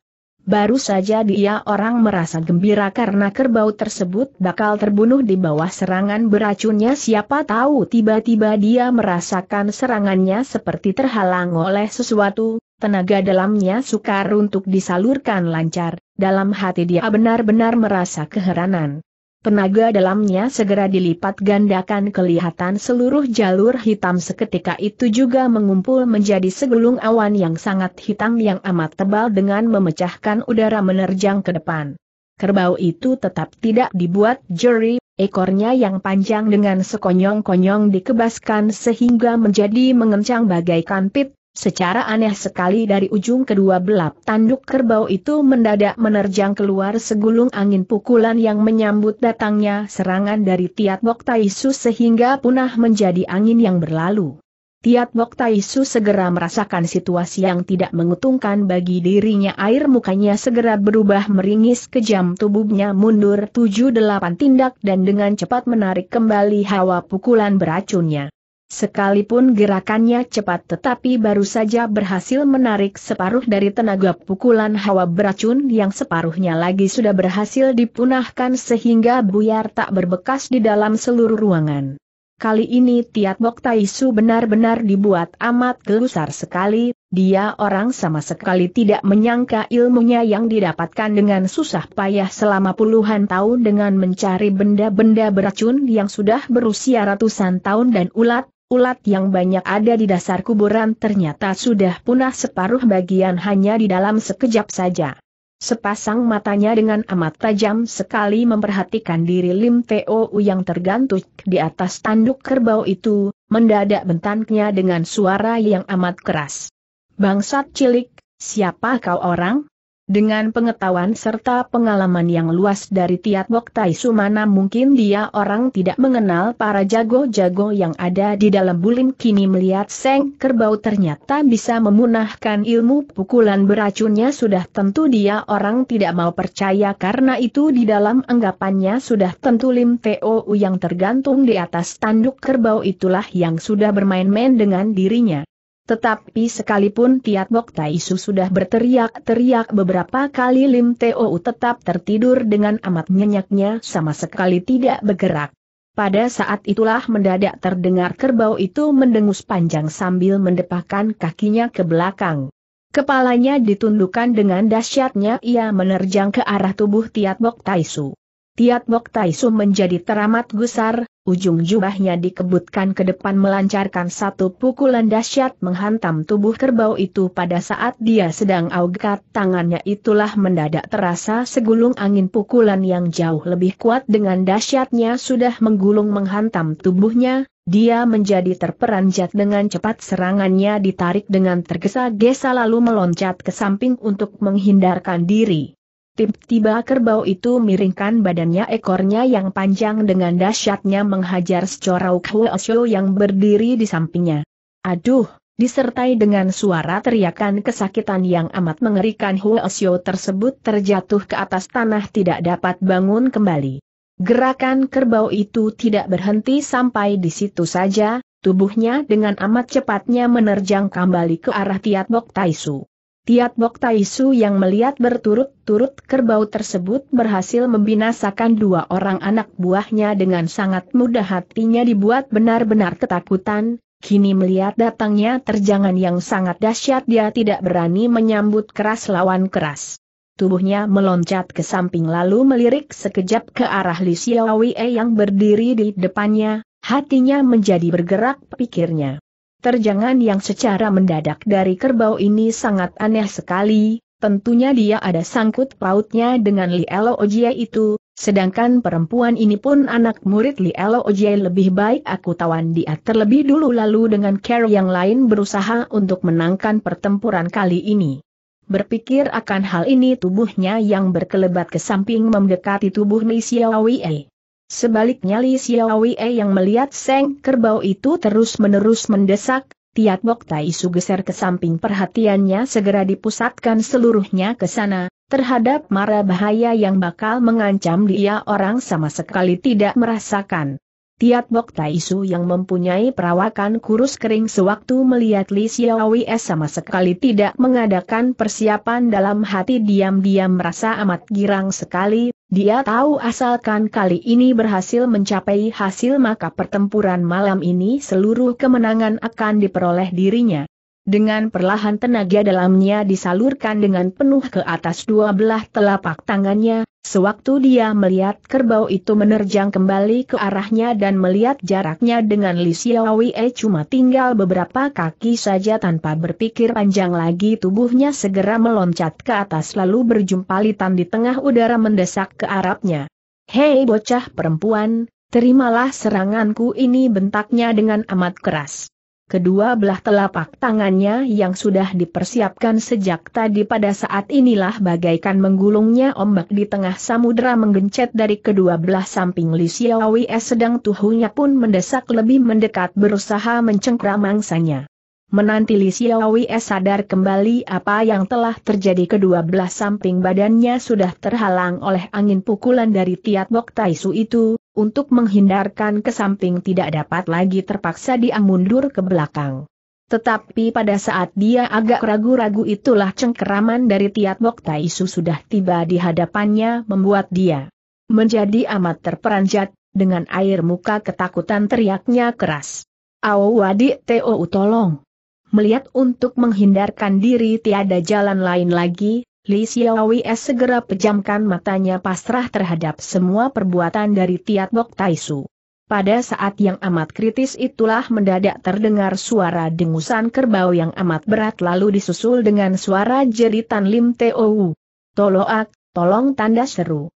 baru saja dia orang merasa gembira karena kerbau tersebut bakal terbunuh di bawah serangan beracunnya siapa tahu tiba-tiba dia merasakan serangannya seperti terhalang oleh sesuatu, tenaga dalamnya sukar untuk disalurkan lancar, dalam hati dia benar-benar merasa keheranan. Tenaga dalamnya segera dilipat gandakan kelihatan seluruh jalur hitam seketika itu juga mengumpul menjadi segelung awan yang sangat hitam yang amat tebal dengan memecahkan udara menerjang ke depan. Kerbau itu tetap tidak dibuat jeri, ekornya yang panjang dengan sekonyong-konyong dikebaskan sehingga menjadi mengencang bagaikan pit, Secara aneh sekali dari ujung kedua belap tanduk kerbau itu mendadak menerjang keluar segulung angin pukulan yang menyambut datangnya serangan dari Tiat Bok Taisu sehingga punah menjadi angin yang berlalu. Tiat Bok Taisu segera merasakan situasi yang tidak menguntungkan bagi dirinya air mukanya segera berubah meringis kejam tubuhnya mundur 7-8 tindak dan dengan cepat menarik kembali hawa pukulan beracunnya. Sekalipun gerakannya cepat tetapi baru saja berhasil menarik separuh dari tenaga pukulan hawa beracun yang separuhnya lagi sudah berhasil dipunahkan sehingga buyar tak berbekas di dalam seluruh ruangan. Kali ini Tiat Bok Taisu benar-benar dibuat amat gelusar sekali, dia orang sama sekali tidak menyangka ilmunya yang didapatkan dengan susah payah selama puluhan tahun dengan mencari benda-benda beracun yang sudah berusia ratusan tahun dan ulat, Ulat yang banyak ada di dasar kuburan ternyata sudah punah separuh bagian hanya di dalam sekejap saja. Sepasang matanya dengan amat tajam sekali memperhatikan diri Lim Teo yang tergantung di atas tanduk kerbau itu, mendadak bentaknya dengan suara yang amat keras. Bangsat cilik, siapa kau orang? Dengan pengetahuan serta pengalaman yang luas dari Tiat Bok Tai Sumana mungkin dia orang tidak mengenal para jago-jago yang ada di dalam bulim kini melihat Seng Kerbau ternyata bisa memunahkan ilmu pukulan beracunnya sudah tentu dia orang tidak mau percaya karena itu di dalam anggapannya sudah tentu Lim Teo yang tergantung di atas tanduk kerbau itulah yang sudah bermain-main dengan dirinya. Tetapi sekalipun Tiat Bok Taisu sudah berteriak-teriak beberapa kali Lim Teo tetap tertidur dengan amat nyenyaknya sama sekali tidak bergerak. Pada saat itulah mendadak terdengar kerbau itu mendengus panjang sambil mendepakan kakinya ke belakang. Kepalanya ditundukkan dengan dahsyatnya ia menerjang ke arah tubuh Tiat Bok Taisu. Tiat Bok Taisu menjadi teramat gusar, ujung jubahnya dikebutkan ke depan melancarkan satu pukulan dahsyat menghantam tubuh kerbau itu pada saat dia sedang augkat tangannya itulah mendadak terasa segulung angin pukulan yang jauh lebih kuat dengan dahsyatnya sudah menggulung menghantam tubuhnya, dia menjadi terperanjat dengan cepat serangannya ditarik dengan tergesa-gesa lalu meloncat ke samping untuk menghindarkan diri. Tiba-tiba kerbau itu miringkan badannya ekornya yang panjang dengan dahsyatnya menghajar secorau Kuosyo yang berdiri di sampingnya. Aduh, disertai dengan suara teriakan kesakitan yang amat mengerikan Kuosyo tersebut terjatuh ke atas tanah tidak dapat bangun kembali. Gerakan kerbau itu tidak berhenti sampai di situ saja, tubuhnya dengan amat cepatnya menerjang kembali ke arah Tiat Bok Taisu. Tiat Bok Taisu yang melihat berturut-turut kerbau tersebut berhasil membinasakan dua orang anak buahnya dengan sangat mudah hatinya dibuat benar-benar ketakutan, Kini melihat datangnya terjangan yang sangat dahsyat dia tidak berani menyambut keras lawan keras. Tubuhnya meloncat ke samping lalu melirik sekejap ke arah Li Xiaowei yang berdiri di depannya, hatinya menjadi bergerak pikirnya terjangan yang secara mendadak dari kerbau ini sangat aneh sekali, tentunya dia ada sangkut pautnya dengan Li Elo Ojie itu, sedangkan perempuan ini pun anak murid Li Elo Ojie lebih baik aku tawan dia terlebih dulu lalu dengan Carol yang lain berusaha untuk menangkan pertempuran kali ini. Berpikir akan hal ini tubuhnya yang berkelebat ke samping mendekati tubuh Li Xiaowei. Sebaliknya Li Xiaowei yang melihat Seng Kerbau itu terus-menerus mendesak, Tiat Bok Tai Su geser ke samping perhatiannya segera dipusatkan seluruhnya ke sana, terhadap mara bahaya yang bakal mengancam dia orang sama sekali tidak merasakan. Tiat Bok Tai Su yang mempunyai perawakan kurus kering sewaktu melihat Li Xiaowei sama sekali tidak mengadakan persiapan dalam hati diam-diam merasa amat girang sekali, dia tahu asalkan kali ini berhasil mencapai hasil maka pertempuran malam ini seluruh kemenangan akan diperoleh dirinya. Dengan perlahan tenaga dalamnya disalurkan dengan penuh ke atas dua belah telapak tangannya, sewaktu dia melihat kerbau itu menerjang kembali ke arahnya dan melihat jaraknya dengan Li Xiaowei eh, cuma tinggal beberapa kaki saja tanpa berpikir panjang lagi tubuhnya segera meloncat ke atas lalu berjumpa litan di tengah udara mendesak ke arahnya. Hei bocah perempuan, terimalah seranganku ini bentaknya dengan amat keras. Kedua belah telapak tangannya yang sudah dipersiapkan sejak tadi pada saat inilah bagaikan menggulungnya ombak di tengah samudera menggencet dari kedua belah samping Li Xiaowie sedang tuhunya pun mendesak lebih mendekat berusaha mencengkram mangsanya. Menanti Li Xiaowie sadar kembali apa yang telah terjadi kedua belah samping badannya sudah terhalang oleh angin pukulan dari Tiat Bok Su itu, untuk menghindarkan ke samping tidak dapat lagi terpaksa dia mundur ke belakang. Tetapi pada saat dia agak ragu-ragu itulah cengkeraman dari Tiat Bok Su sudah tiba di hadapannya membuat dia menjadi amat terperanjat, dengan air muka ketakutan teriaknya keras. Awadik Teo tolong. Melihat untuk menghindarkan diri tiada jalan lain lagi, Li Xiaowei segera pejamkan matanya pasrah terhadap semua perbuatan dari Tiat Bok Taisu. Pada saat yang amat kritis itulah mendadak terdengar suara dengusan kerbau yang amat berat lalu disusul dengan suara jeritan Lim Wu. Tolong, tolong tanda seru.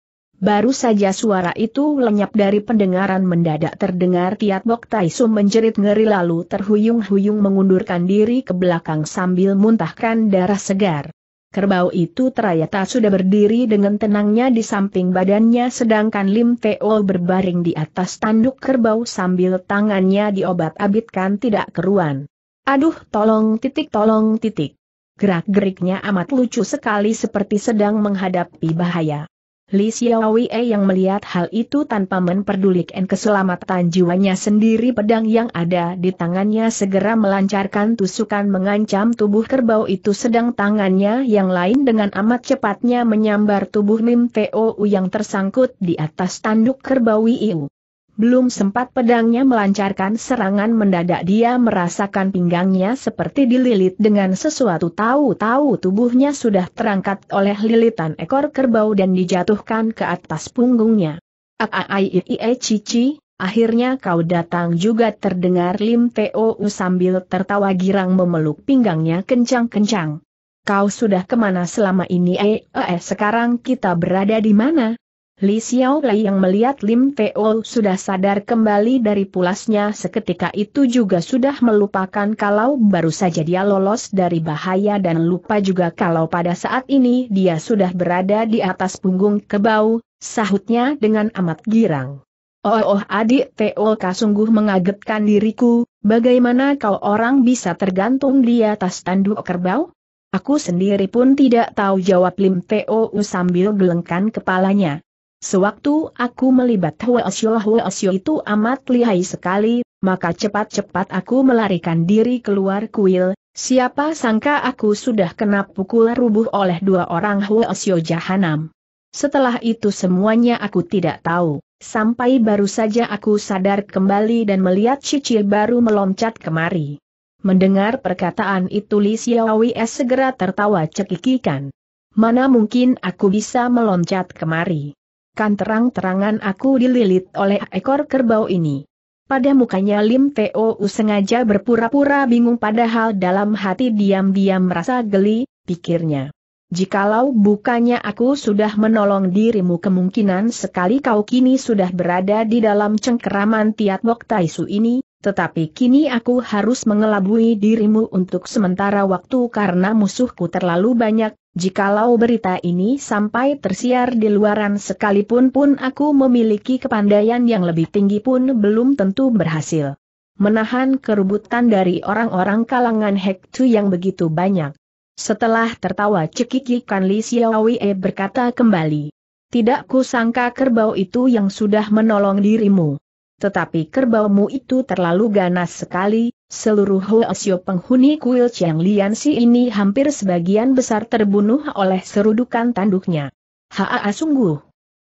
Baru saja suara itu lenyap dari pendengaran mendadak terdengar Tiat Bok Taisu menjerit ngeri lalu terhuyung-huyung mengundurkan diri ke belakang sambil muntahkan darah segar. Kerbau itu ternyata sudah berdiri dengan tenangnya di samping badannya sedangkan Lim Teo berbaring di atas tanduk kerbau sambil tangannya diobat-abitkan tidak keruan. Aduh tolong titik tolong titik. Gerak-geriknya amat lucu sekali seperti sedang menghadapi bahaya. Li Xiaowei yang melihat hal itu tanpa memperdulikan keselamatan jiwanya sendiri pedang yang ada di tangannya segera melancarkan tusukan mengancam tubuh kerbau itu sedang tangannya yang lain dengan amat cepatnya menyambar tubuh Mim Teo yang tersangkut di atas tanduk kerbau Wiiu. Belum sempat pedangnya melancarkan serangan mendadak dia merasakan pinggangnya seperti dililit dengan sesuatu tahu-tahu tubuhnya sudah terangkat oleh lilitan ekor kerbau dan dijatuhkan ke atas punggungnya. Aaaiiie cici, akhirnya kau datang juga terdengar Lim Tou sambil tertawa girang memeluk pinggangnya kencang-kencang. Kau sudah kemana selama ini eh, eh sekarang kita berada di mana? Li Lei yang melihat Lim Teo sudah sadar kembali dari pulasnya seketika itu juga sudah melupakan kalau baru saja dia lolos dari bahaya dan lupa juga kalau pada saat ini dia sudah berada di atas punggung kebau, sahutnya dengan amat girang. Oh, oh adik Teo sungguh mengagetkan diriku, bagaimana kau orang bisa tergantung di atas tanduk kerbau? Aku sendiri pun tidak tahu jawab Lim Teo sambil gelengkan kepalanya. Sewaktu aku melibat Hwasyo Hwasyo itu amat lihai sekali, maka cepat-cepat aku melarikan diri keluar kuil, siapa sangka aku sudah kena pukul rubuh oleh dua orang Hwasyo Jahanam. Setelah itu semuanya aku tidak tahu, sampai baru saja aku sadar kembali dan melihat Cici baru meloncat kemari. Mendengar perkataan itu Li Xiaowies segera tertawa cekikikan. Mana mungkin aku bisa meloncat kemari kan terang-terangan aku dililit oleh ekor kerbau ini. Pada mukanya Lim Teo sengaja berpura-pura bingung padahal dalam hati diam-diam merasa geli, pikirnya. Jikalau bukannya aku sudah menolong dirimu kemungkinan sekali kau kini sudah berada di dalam cengkeraman Tiat Tai Taisu ini, tetapi kini aku harus mengelabui dirimu untuk sementara waktu karena musuhku terlalu banyak, Jikalau berita ini sampai tersiar di luaran sekalipun pun aku memiliki kepandaian yang lebih tinggi pun belum tentu berhasil. Menahan kerubutan dari orang-orang kalangan Hektu yang begitu banyak. Setelah tertawa cekikikan Li Xiaowei berkata kembali. Tidak kusangka kerbau itu yang sudah menolong dirimu tetapi kerbaumu itu terlalu ganas sekali, seluruh Hoesio penghuni kuil Chiang Liansi ini hampir sebagian besar terbunuh oleh serudukan tanduknya. Haa sungguh.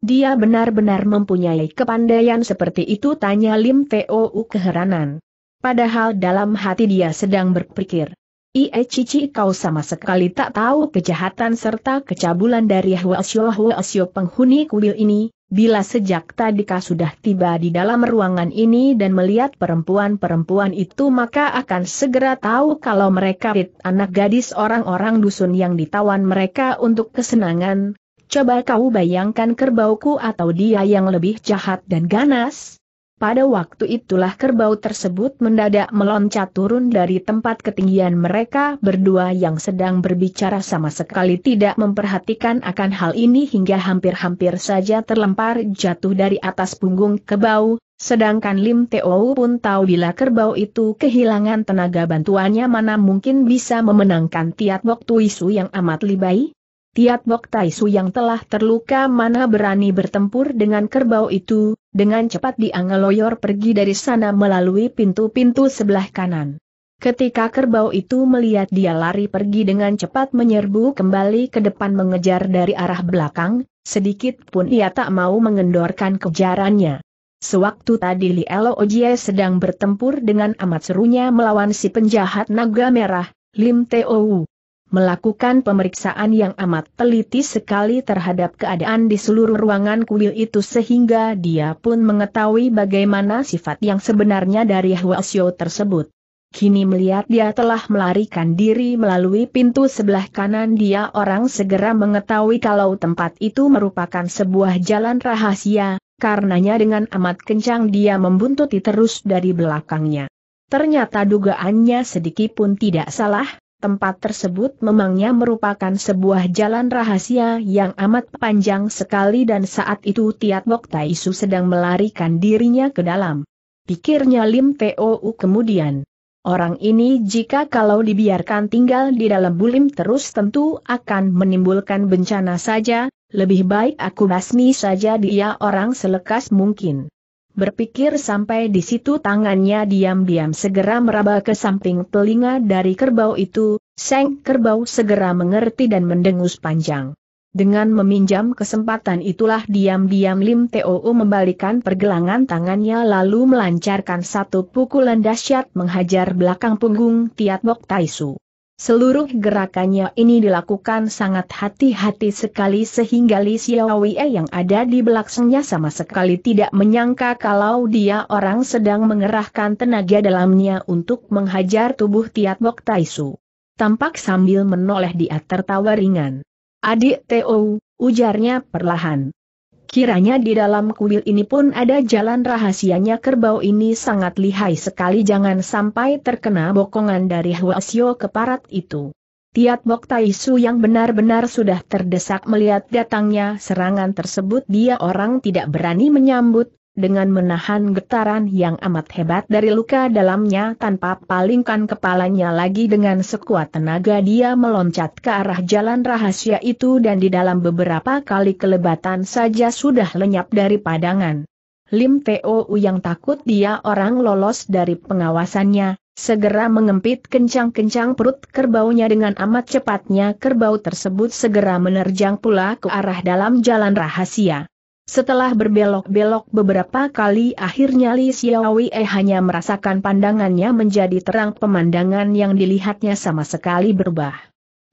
Dia benar-benar mempunyai kepandaian seperti itu tanya Lim Tou keheranan. Padahal dalam hati dia sedang berpikir. Ie cici kau sama sekali tak tahu kejahatan serta kecabulan dari Huasyo Huasyo penghuni kuil ini, Bila sejak tadi kau sudah tiba di dalam ruangan ini dan melihat perempuan-perempuan itu maka akan segera tahu kalau mereka anak gadis orang-orang dusun yang ditawan mereka untuk kesenangan. Coba kau bayangkan kerbauku atau dia yang lebih jahat dan ganas, pada waktu itulah kerbau tersebut mendadak meloncat turun dari tempat ketinggian mereka berdua yang sedang berbicara sama sekali tidak memperhatikan akan hal ini hingga hampir-hampir saja terlempar jatuh dari atas punggung kerbau, sedangkan Lim Teo pun tahu bila kerbau itu kehilangan tenaga bantuannya mana mungkin bisa memenangkan tiap waktu isu yang amat libai, Tiat Bok Taisu yang telah terluka mana berani bertempur dengan kerbau itu, dengan cepat diangeloyor pergi dari sana melalui pintu-pintu sebelah kanan. Ketika kerbau itu melihat dia lari pergi dengan cepat menyerbu kembali ke depan mengejar dari arah belakang, sedikit pun ia tak mau mengendorkan kejarannya. Sewaktu tadi Li Elo Ojie sedang bertempur dengan amat serunya melawan si penjahat naga merah, Lim Teo melakukan pemeriksaan yang amat teliti sekali terhadap keadaan di seluruh ruangan kuil itu sehingga dia pun mengetahui bagaimana sifat yang sebenarnya dari Huasio tersebut. Kini melihat dia telah melarikan diri melalui pintu sebelah kanan dia orang segera mengetahui kalau tempat itu merupakan sebuah jalan rahasia, karenanya dengan amat kencang dia membuntuti terus dari belakangnya. Ternyata dugaannya sedikit pun tidak salah, tempat tersebut memangnya merupakan sebuah jalan rahasia yang amat panjang sekali dan saat itu Tiat Bok Taisu sedang melarikan dirinya ke dalam. Pikirnya Lim Tou kemudian. Orang ini jika kalau dibiarkan tinggal di dalam bulim terus tentu akan menimbulkan bencana saja, lebih baik aku basmi saja dia orang selekas mungkin. Berpikir sampai di situ tangannya diam-diam segera meraba ke samping telinga dari kerbau itu, Seng kerbau segera mengerti dan mendengus panjang. Dengan meminjam kesempatan itulah diam-diam Lim Teo membalikan pergelangan tangannya lalu melancarkan satu pukulan dahsyat menghajar belakang punggung Tiat Bok Taisu. Seluruh gerakannya ini dilakukan sangat hati-hati sekali sehingga Li Xiaowei yang ada di belakangnya sama sekali tidak menyangka kalau dia orang sedang mengerahkan tenaga dalamnya untuk menghajar tubuh Tiat Bok Taisu. Tampak sambil menoleh dia tertawa ringan. Adik Teo, ujarnya perlahan. Kiranya di dalam kuil ini pun ada jalan rahasianya kerbau ini sangat lihai sekali jangan sampai terkena bokongan dari Huasio ke parat itu. Tiat Bok Taisu yang benar-benar sudah terdesak melihat datangnya serangan tersebut dia orang tidak berani menyambut, dengan menahan getaran yang amat hebat dari luka dalamnya tanpa palingkan kepalanya lagi dengan sekuat tenaga dia meloncat ke arah jalan rahasia itu dan di dalam beberapa kali kelebatan saja sudah lenyap dari padangan. Lim Teo yang takut dia orang lolos dari pengawasannya, segera mengempit kencang-kencang perut kerbaunya dengan amat cepatnya kerbau tersebut segera menerjang pula ke arah dalam jalan rahasia. Setelah berbelok-belok beberapa kali akhirnya Li Xiaowei eh, hanya merasakan pandangannya menjadi terang pemandangan yang dilihatnya sama sekali berubah.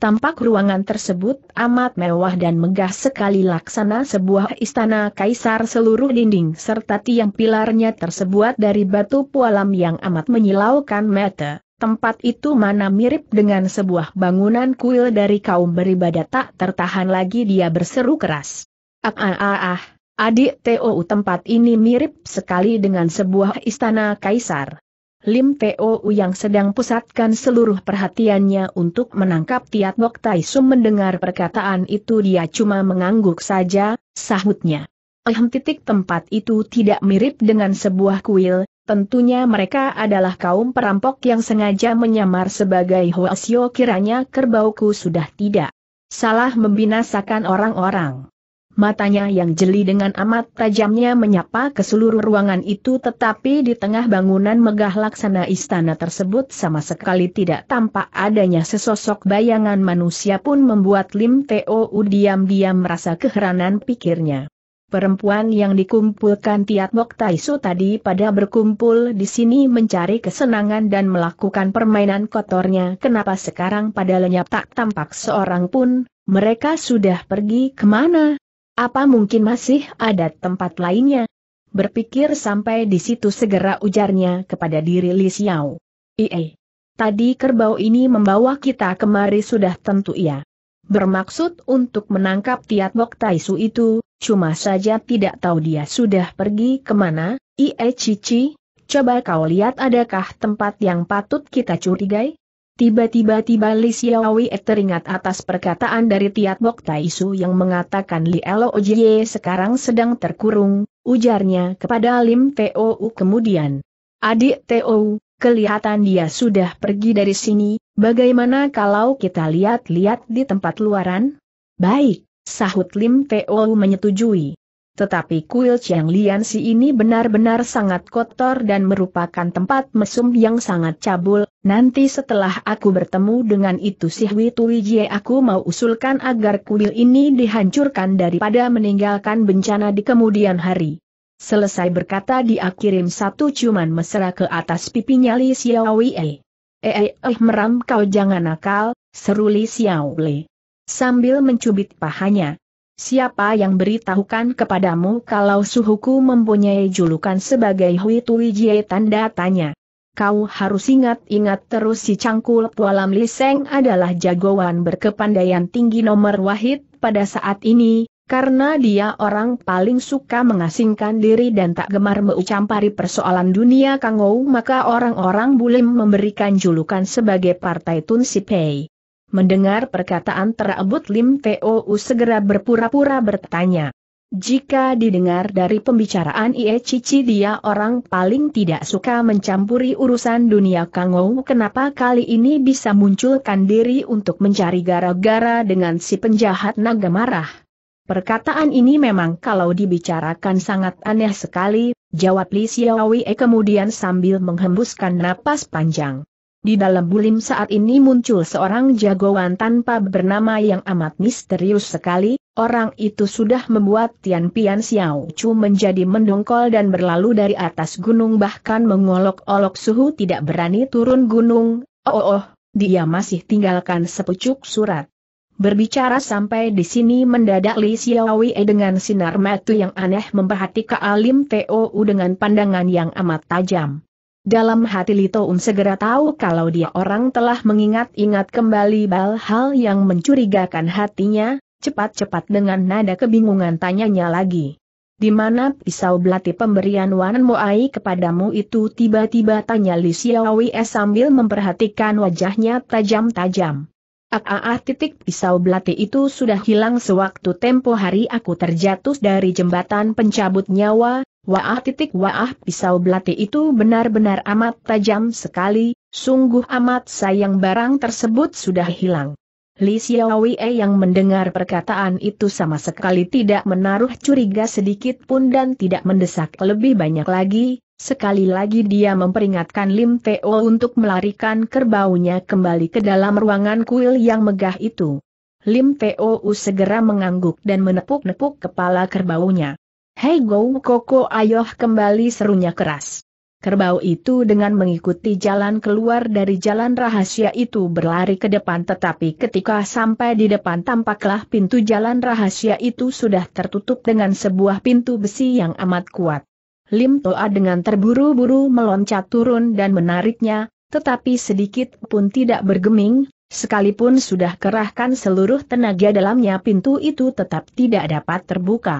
Tampak ruangan tersebut amat mewah dan megah sekali laksana sebuah istana kaisar seluruh dinding serta tiang pilarnya tersebut dari batu pualam yang amat menyilaukan mata. Tempat itu mana mirip dengan sebuah bangunan kuil dari kaum beribadah tak tertahan lagi dia berseru keras. Ah ah ah ah, Adik TOU tempat ini mirip sekali dengan sebuah istana kaisar. Lim TOU yang sedang pusatkan seluruh perhatiannya untuk menangkap Tiat Bok Sum mendengar perkataan itu dia cuma mengangguk saja, sahutnya. Ehm titik tempat itu tidak mirip dengan sebuah kuil, tentunya mereka adalah kaum perampok yang sengaja menyamar sebagai Hoasio kiranya kerbauku sudah tidak salah membinasakan orang-orang. Matanya yang jeli dengan amat tajamnya menyapa ke seluruh ruangan itu tetapi di tengah bangunan megah laksana istana tersebut sama sekali tidak tampak adanya sesosok bayangan manusia pun membuat Lim Teo diam-diam merasa keheranan pikirnya. Perempuan yang dikumpulkan Tiat Bok Taisu tadi pada berkumpul di sini mencari kesenangan dan melakukan permainan kotornya kenapa sekarang pada lenyap tak tampak seorang pun, mereka sudah pergi kemana? Apa mungkin masih ada tempat lainnya? Berpikir sampai di situ segera ujarnya kepada diri Li Xiao. Ie. Tadi kerbau ini membawa kita kemari sudah tentu ya. Bermaksud untuk menangkap Tiat Bok Su itu, cuma saja tidak tahu dia sudah pergi kemana, Ie Cici, coba kau lihat adakah tempat yang patut kita curigai? Tiba-tiba-tiba Li Xiaowei teringat atas perkataan dari Tiat Bok Taisu yang mengatakan Li Elo Ojie sekarang sedang terkurung, ujarnya kepada Lim Tou kemudian. Adik Tou, kelihatan dia sudah pergi dari sini, bagaimana kalau kita lihat-lihat di tempat luaran? Baik, sahut Lim Tou menyetujui. Tetapi kuil Chiang Lian Si ini benar-benar sangat kotor dan merupakan tempat mesum yang sangat cabul, nanti setelah aku bertemu dengan itu si Hui Tui Jie aku mau usulkan agar kuil ini dihancurkan daripada meninggalkan bencana di kemudian hari. Selesai berkata dia kirim satu cuman mesra ke atas pipinya Li Xiaowei. Eh eh eh meram kau jangan nakal, seru Li Xiaowei. Sambil mencubit pahanya, siapa yang beritahukan kepadamu kalau suhuku mempunyai julukan sebagai Hui Tui Jie tanda tanya. Kau harus ingat-ingat terus si cangkul Pualam Liseng adalah jagoan berkepandaian tinggi nomor wahid pada saat ini, karena dia orang paling suka mengasingkan diri dan tak gemar mengucampari persoalan dunia Kangou maka orang-orang Bulim memberikan julukan sebagai Partai Tun Sipei. Mendengar perkataan terabut Lim Tou segera berpura-pura bertanya. Jika didengar dari pembicaraan Ie Cici dia orang paling tidak suka mencampuri urusan dunia Kangou kenapa kali ini bisa munculkan diri untuk mencari gara-gara dengan si penjahat naga marah. Perkataan ini memang kalau dibicarakan sangat aneh sekali, jawab Li Xiaowei kemudian sambil menghembuskan napas panjang. Di dalam bulim saat ini muncul seorang jagoan tanpa bernama yang amat misterius sekali, orang itu sudah membuat Tian Pian Xiao Chu menjadi mendongkol dan berlalu dari atas gunung bahkan mengolok-olok suhu tidak berani turun gunung, oh oh, oh dia masih tinggalkan sepucuk surat. Berbicara sampai di sini mendadak Li Xiaowei dengan sinar mata yang aneh memperhati Alim Teo dengan pandangan yang amat tajam. Dalam hati Un um segera tahu kalau dia orang telah mengingat-ingat kembali bal hal yang mencurigakan hatinya, cepat-cepat dengan nada kebingungan tanyanya lagi. Di mana pisau belati pemberian Wan Moai kepadamu itu tiba-tiba tanya Li Xiaowie sambil memperhatikan wajahnya tajam-tajam. Aa titik pisau belati itu sudah hilang sewaktu tempo hari aku terjatuh dari jembatan pencabut nyawa, waah titik waah pisau belati itu benar-benar amat tajam sekali, sungguh amat sayang barang tersebut sudah hilang. Li Xiaowei yang mendengar perkataan itu sama sekali tidak menaruh curiga sedikit pun dan tidak mendesak lebih banyak lagi, Sekali lagi dia memperingatkan Lim Teo untuk melarikan kerbaunya kembali ke dalam ruangan kuil yang megah itu. Lim Teo segera mengangguk dan menepuk-nepuk kepala kerbaunya. Hei Go Koko ayoh kembali serunya keras. Kerbau itu dengan mengikuti jalan keluar dari jalan rahasia itu berlari ke depan tetapi ketika sampai di depan tampaklah pintu jalan rahasia itu sudah tertutup dengan sebuah pintu besi yang amat kuat. Lim Toa dengan terburu-buru meloncat turun dan menariknya, tetapi sedikit pun tidak bergeming, sekalipun sudah kerahkan seluruh tenaga dalamnya pintu itu tetap tidak dapat terbuka.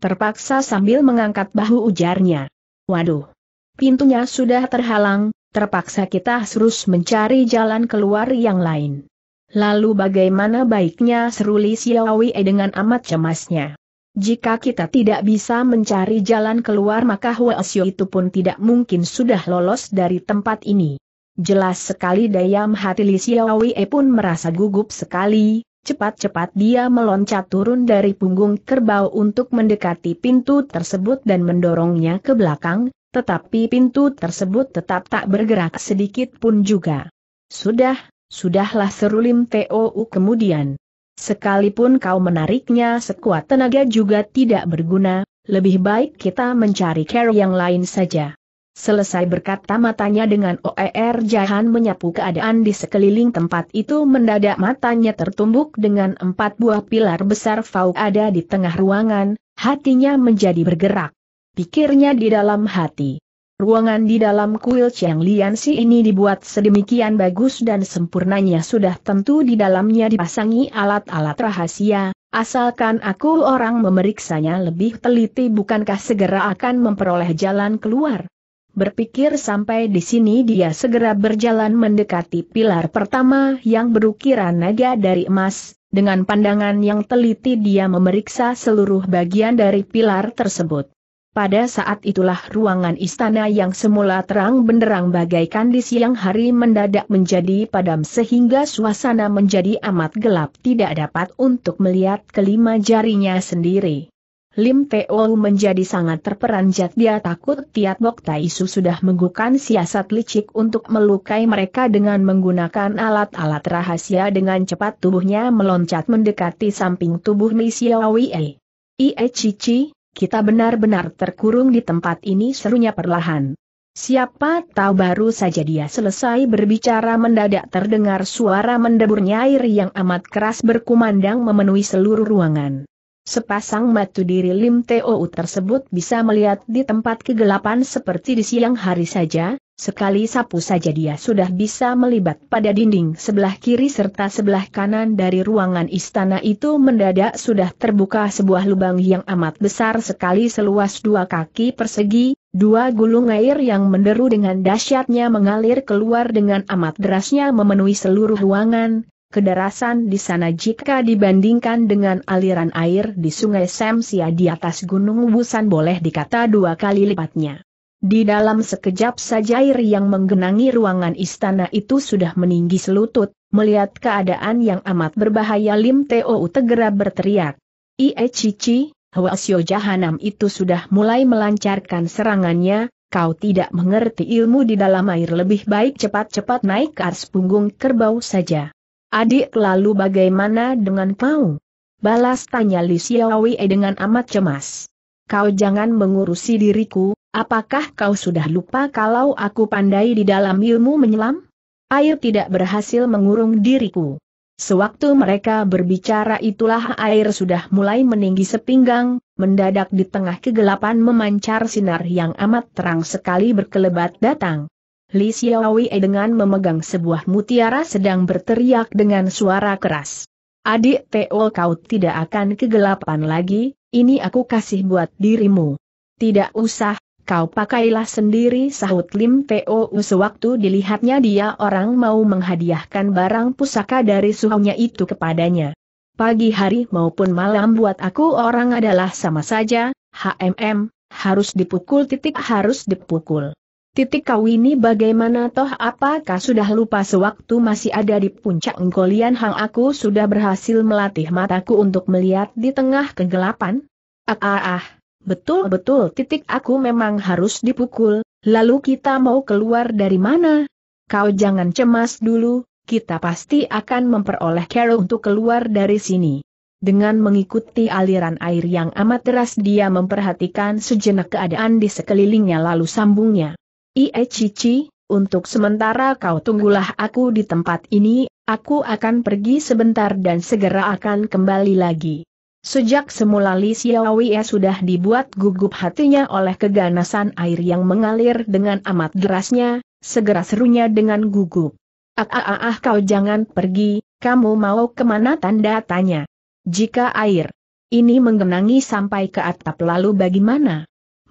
Terpaksa sambil mengangkat bahu ujarnya. Waduh! Pintunya sudah terhalang, terpaksa kita harus mencari jalan keluar yang lain. Lalu bagaimana baiknya seruli Li Xiaowei dengan amat cemasnya. Jika kita tidak bisa mencari jalan keluar maka Huasyo itu pun tidak mungkin sudah lolos dari tempat ini. Jelas sekali dayam hati Li Xiaowie pun merasa gugup sekali, cepat-cepat dia meloncat turun dari punggung kerbau untuk mendekati pintu tersebut dan mendorongnya ke belakang, tetapi pintu tersebut tetap tak bergerak sedikit pun juga. Sudah, sudahlah seru Lim Teo kemudian. Sekalipun kau menariknya sekuat tenaga juga tidak berguna, lebih baik kita mencari care yang lain saja. Selesai berkata matanya dengan OER Jahan menyapu keadaan di sekeliling tempat itu mendadak matanya tertumbuk dengan empat buah pilar besar Fau ada di tengah ruangan, hatinya menjadi bergerak. Pikirnya di dalam hati. Ruangan di dalam kuil Chiang Lian Si ini dibuat sedemikian bagus dan sempurnanya sudah tentu di dalamnya dipasangi alat-alat rahasia, asalkan aku orang memeriksanya lebih teliti bukankah segera akan memperoleh jalan keluar. Berpikir sampai di sini dia segera berjalan mendekati pilar pertama yang berukiran naga dari emas, dengan pandangan yang teliti dia memeriksa seluruh bagian dari pilar tersebut. Pada saat itulah ruangan istana yang semula terang benderang bagaikan di siang hari mendadak menjadi padam sehingga suasana menjadi amat gelap tidak dapat untuk melihat kelima jarinya sendiri. Lim Teo menjadi sangat terperanjat dia takut Tiat Bok Taisu sudah menggunakan siasat licik untuk melukai mereka dengan menggunakan alat-alat rahasia dengan cepat tubuhnya meloncat mendekati samping tubuh Misiawi E. Ie Cici, kita benar-benar terkurung di tempat ini serunya perlahan. Siapa tahu baru saja dia selesai berbicara mendadak terdengar suara mendeburnya air yang amat keras berkumandang memenuhi seluruh ruangan. Sepasang matu diri Lim Teo tersebut bisa melihat di tempat kegelapan seperti di siang hari saja, sekali sapu saja dia sudah bisa melibat pada dinding sebelah kiri serta sebelah kanan dari ruangan istana itu mendadak sudah terbuka sebuah lubang yang amat besar sekali seluas dua kaki persegi, dua gulung air yang menderu dengan dahsyatnya mengalir keluar dengan amat derasnya memenuhi seluruh ruangan, kedarasan di sana jika dibandingkan dengan aliran air di sungai Semsia di atas gunung Busan boleh dikata dua kali lipatnya. Di dalam sekejap saja air yang menggenangi ruangan istana itu sudah meninggi selutut, melihat keadaan yang amat berbahaya Lim Teo tegera berteriak. Ie Cici, Hwasyo Jahanam itu sudah mulai melancarkan serangannya, kau tidak mengerti ilmu di dalam air lebih baik cepat-cepat naik ke ars punggung kerbau saja. Adik lalu bagaimana dengan kau? Balas tanya Li Xiaowei dengan amat cemas. Kau jangan mengurusi diriku, apakah kau sudah lupa kalau aku pandai di dalam ilmu menyelam? Air tidak berhasil mengurung diriku. Sewaktu mereka berbicara itulah air sudah mulai meninggi sepinggang, mendadak di tengah kegelapan memancar sinar yang amat terang sekali berkelebat datang. Li Xiaowei dengan memegang sebuah mutiara sedang berteriak dengan suara keras. Adik Teo kau tidak akan kegelapan lagi, ini aku kasih buat dirimu. Tidak usah, kau pakailah sendiri sahut Lim Teo sewaktu dilihatnya dia orang mau menghadiahkan barang pusaka dari suhunya itu kepadanya. Pagi hari maupun malam buat aku orang adalah sama saja, HMM, harus dipukul titik harus dipukul. Titik kau ini bagaimana toh apakah sudah lupa sewaktu masih ada di puncak Ngkolian Hang aku sudah berhasil melatih mataku untuk melihat di tengah kegelapan? Ah ah ah, betul-betul titik aku memang harus dipukul, lalu kita mau keluar dari mana? Kau jangan cemas dulu, kita pasti akan memperoleh Carol untuk keluar dari sini. Dengan mengikuti aliran air yang amat deras dia memperhatikan sejenak keadaan di sekelilingnya lalu sambungnya. Ie Cici, untuk sementara kau tunggulah aku di tempat ini, aku akan pergi sebentar dan segera akan kembali lagi. Sejak semula Li Xiaowie sudah dibuat gugup hatinya oleh keganasan air yang mengalir dengan amat derasnya, segera serunya dengan gugup. Ah ah ah, ah kau jangan pergi, kamu mau kemana tanda tanya. Jika air ini menggenangi sampai ke atap lalu bagaimana?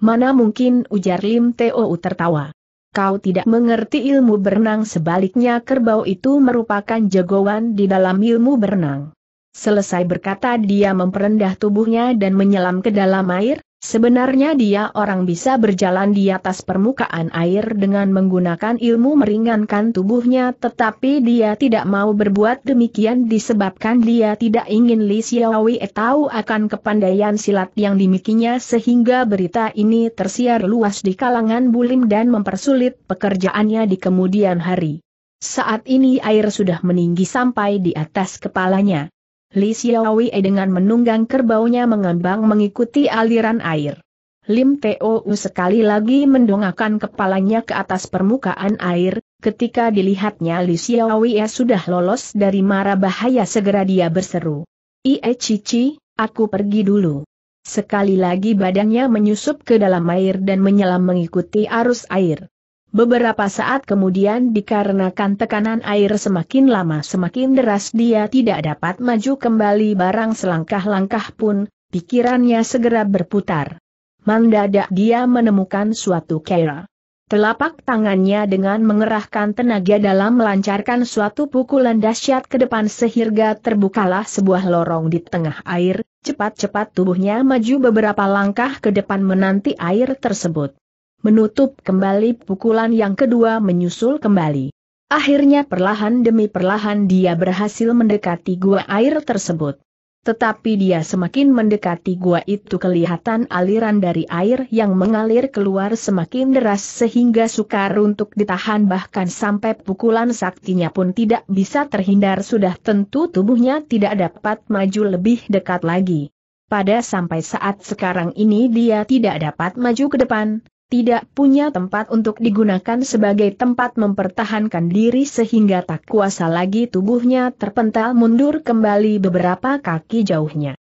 Mana mungkin ujar Lim Teo tertawa. Kau tidak mengerti ilmu berenang sebaliknya kerbau itu merupakan jagoan di dalam ilmu berenang. Selesai berkata dia memperendah tubuhnya dan menyelam ke dalam air, Sebenarnya dia orang bisa berjalan di atas permukaan air dengan menggunakan ilmu meringankan tubuhnya tetapi dia tidak mau berbuat demikian disebabkan dia tidak ingin Li Xiaowei tahu akan kepandaian silat yang dimikinya sehingga berita ini tersiar luas di kalangan bulim dan mempersulit pekerjaannya di kemudian hari. Saat ini air sudah meninggi sampai di atas kepalanya. Li Xiaowei dengan menunggang kerbaunya mengembang mengikuti aliran air. Lim Teo sekali lagi mendongakkan kepalanya ke atas permukaan air, ketika dilihatnya Li Xiaowei sudah lolos dari mara bahaya segera dia berseru. Ie Cici, aku pergi dulu. Sekali lagi badannya menyusup ke dalam air dan menyelam mengikuti arus air. Beberapa saat kemudian dikarenakan tekanan air semakin lama semakin deras dia tidak dapat maju kembali barang selangkah-langkah pun, pikirannya segera berputar. Mendadak dia menemukan suatu kera. Telapak tangannya dengan mengerahkan tenaga dalam melancarkan suatu pukulan dahsyat ke depan sehingga terbukalah sebuah lorong di tengah air, cepat-cepat tubuhnya maju beberapa langkah ke depan menanti air tersebut menutup kembali pukulan yang kedua menyusul kembali. Akhirnya perlahan demi perlahan dia berhasil mendekati gua air tersebut. Tetapi dia semakin mendekati gua itu kelihatan aliran dari air yang mengalir keluar semakin deras sehingga sukar untuk ditahan bahkan sampai pukulan saktinya pun tidak bisa terhindar sudah tentu tubuhnya tidak dapat maju lebih dekat lagi. Pada sampai saat sekarang ini dia tidak dapat maju ke depan, tidak punya tempat untuk digunakan sebagai tempat mempertahankan diri sehingga tak kuasa lagi tubuhnya terpental mundur kembali beberapa kaki jauhnya.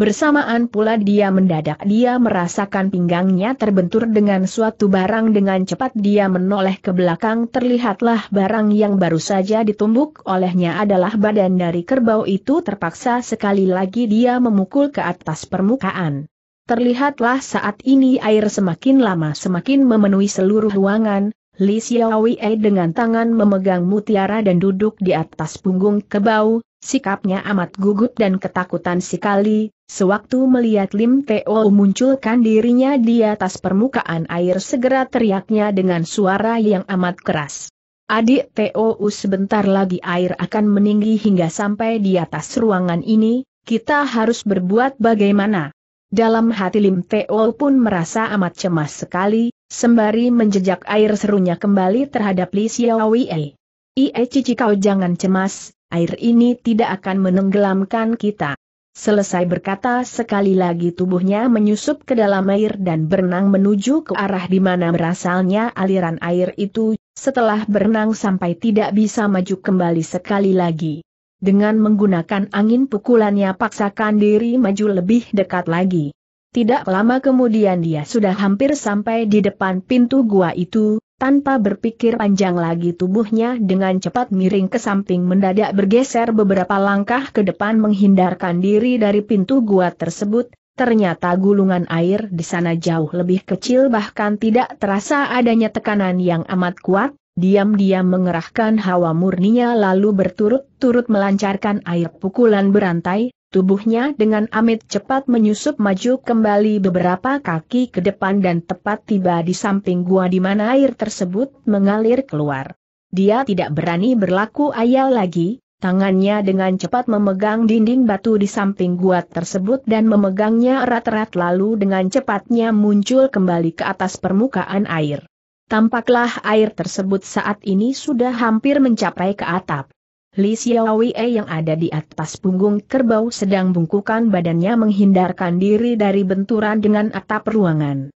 Bersamaan pula dia mendadak dia merasakan pinggangnya terbentur dengan suatu barang dengan cepat dia menoleh ke belakang terlihatlah barang yang baru saja ditumbuk olehnya adalah badan dari kerbau itu terpaksa sekali lagi dia memukul ke atas permukaan. Terlihatlah saat ini air semakin lama semakin memenuhi seluruh ruangan, Li Xiaowei dengan tangan memegang mutiara dan duduk di atas punggung kebau, sikapnya amat gugup dan ketakutan sekali, sewaktu melihat Lim Teo munculkan dirinya di atas permukaan air segera teriaknya dengan suara yang amat keras. Adik Teo sebentar lagi air akan meninggi hingga sampai di atas ruangan ini, kita harus berbuat bagaimana? Dalam hati Lim Teo pun merasa amat cemas sekali, sembari menjejak air serunya kembali terhadap Li Xiaowei. Ie cici kau jangan cemas, air ini tidak akan menenggelamkan kita. Selesai berkata sekali lagi tubuhnya menyusup ke dalam air dan berenang menuju ke arah di mana berasalnya aliran air itu, setelah berenang sampai tidak bisa maju kembali sekali lagi dengan menggunakan angin pukulannya paksakan diri maju lebih dekat lagi. Tidak lama kemudian dia sudah hampir sampai di depan pintu gua itu, tanpa berpikir panjang lagi tubuhnya dengan cepat miring ke samping mendadak bergeser beberapa langkah ke depan menghindarkan diri dari pintu gua tersebut, ternyata gulungan air di sana jauh lebih kecil bahkan tidak terasa adanya tekanan yang amat kuat, diam-diam mengerahkan hawa murninya lalu berturut-turut melancarkan air pukulan berantai, tubuhnya dengan amit cepat menyusup maju kembali beberapa kaki ke depan dan tepat tiba di samping gua di mana air tersebut mengalir keluar. Dia tidak berani berlaku ayal lagi, tangannya dengan cepat memegang dinding batu di samping gua tersebut dan memegangnya erat-erat lalu dengan cepatnya muncul kembali ke atas permukaan air. Tampaklah air tersebut saat ini sudah hampir mencapai ke atap. Li Xiaowei yang ada di atas punggung kerbau sedang bungkukan badannya menghindarkan diri dari benturan dengan atap ruangan.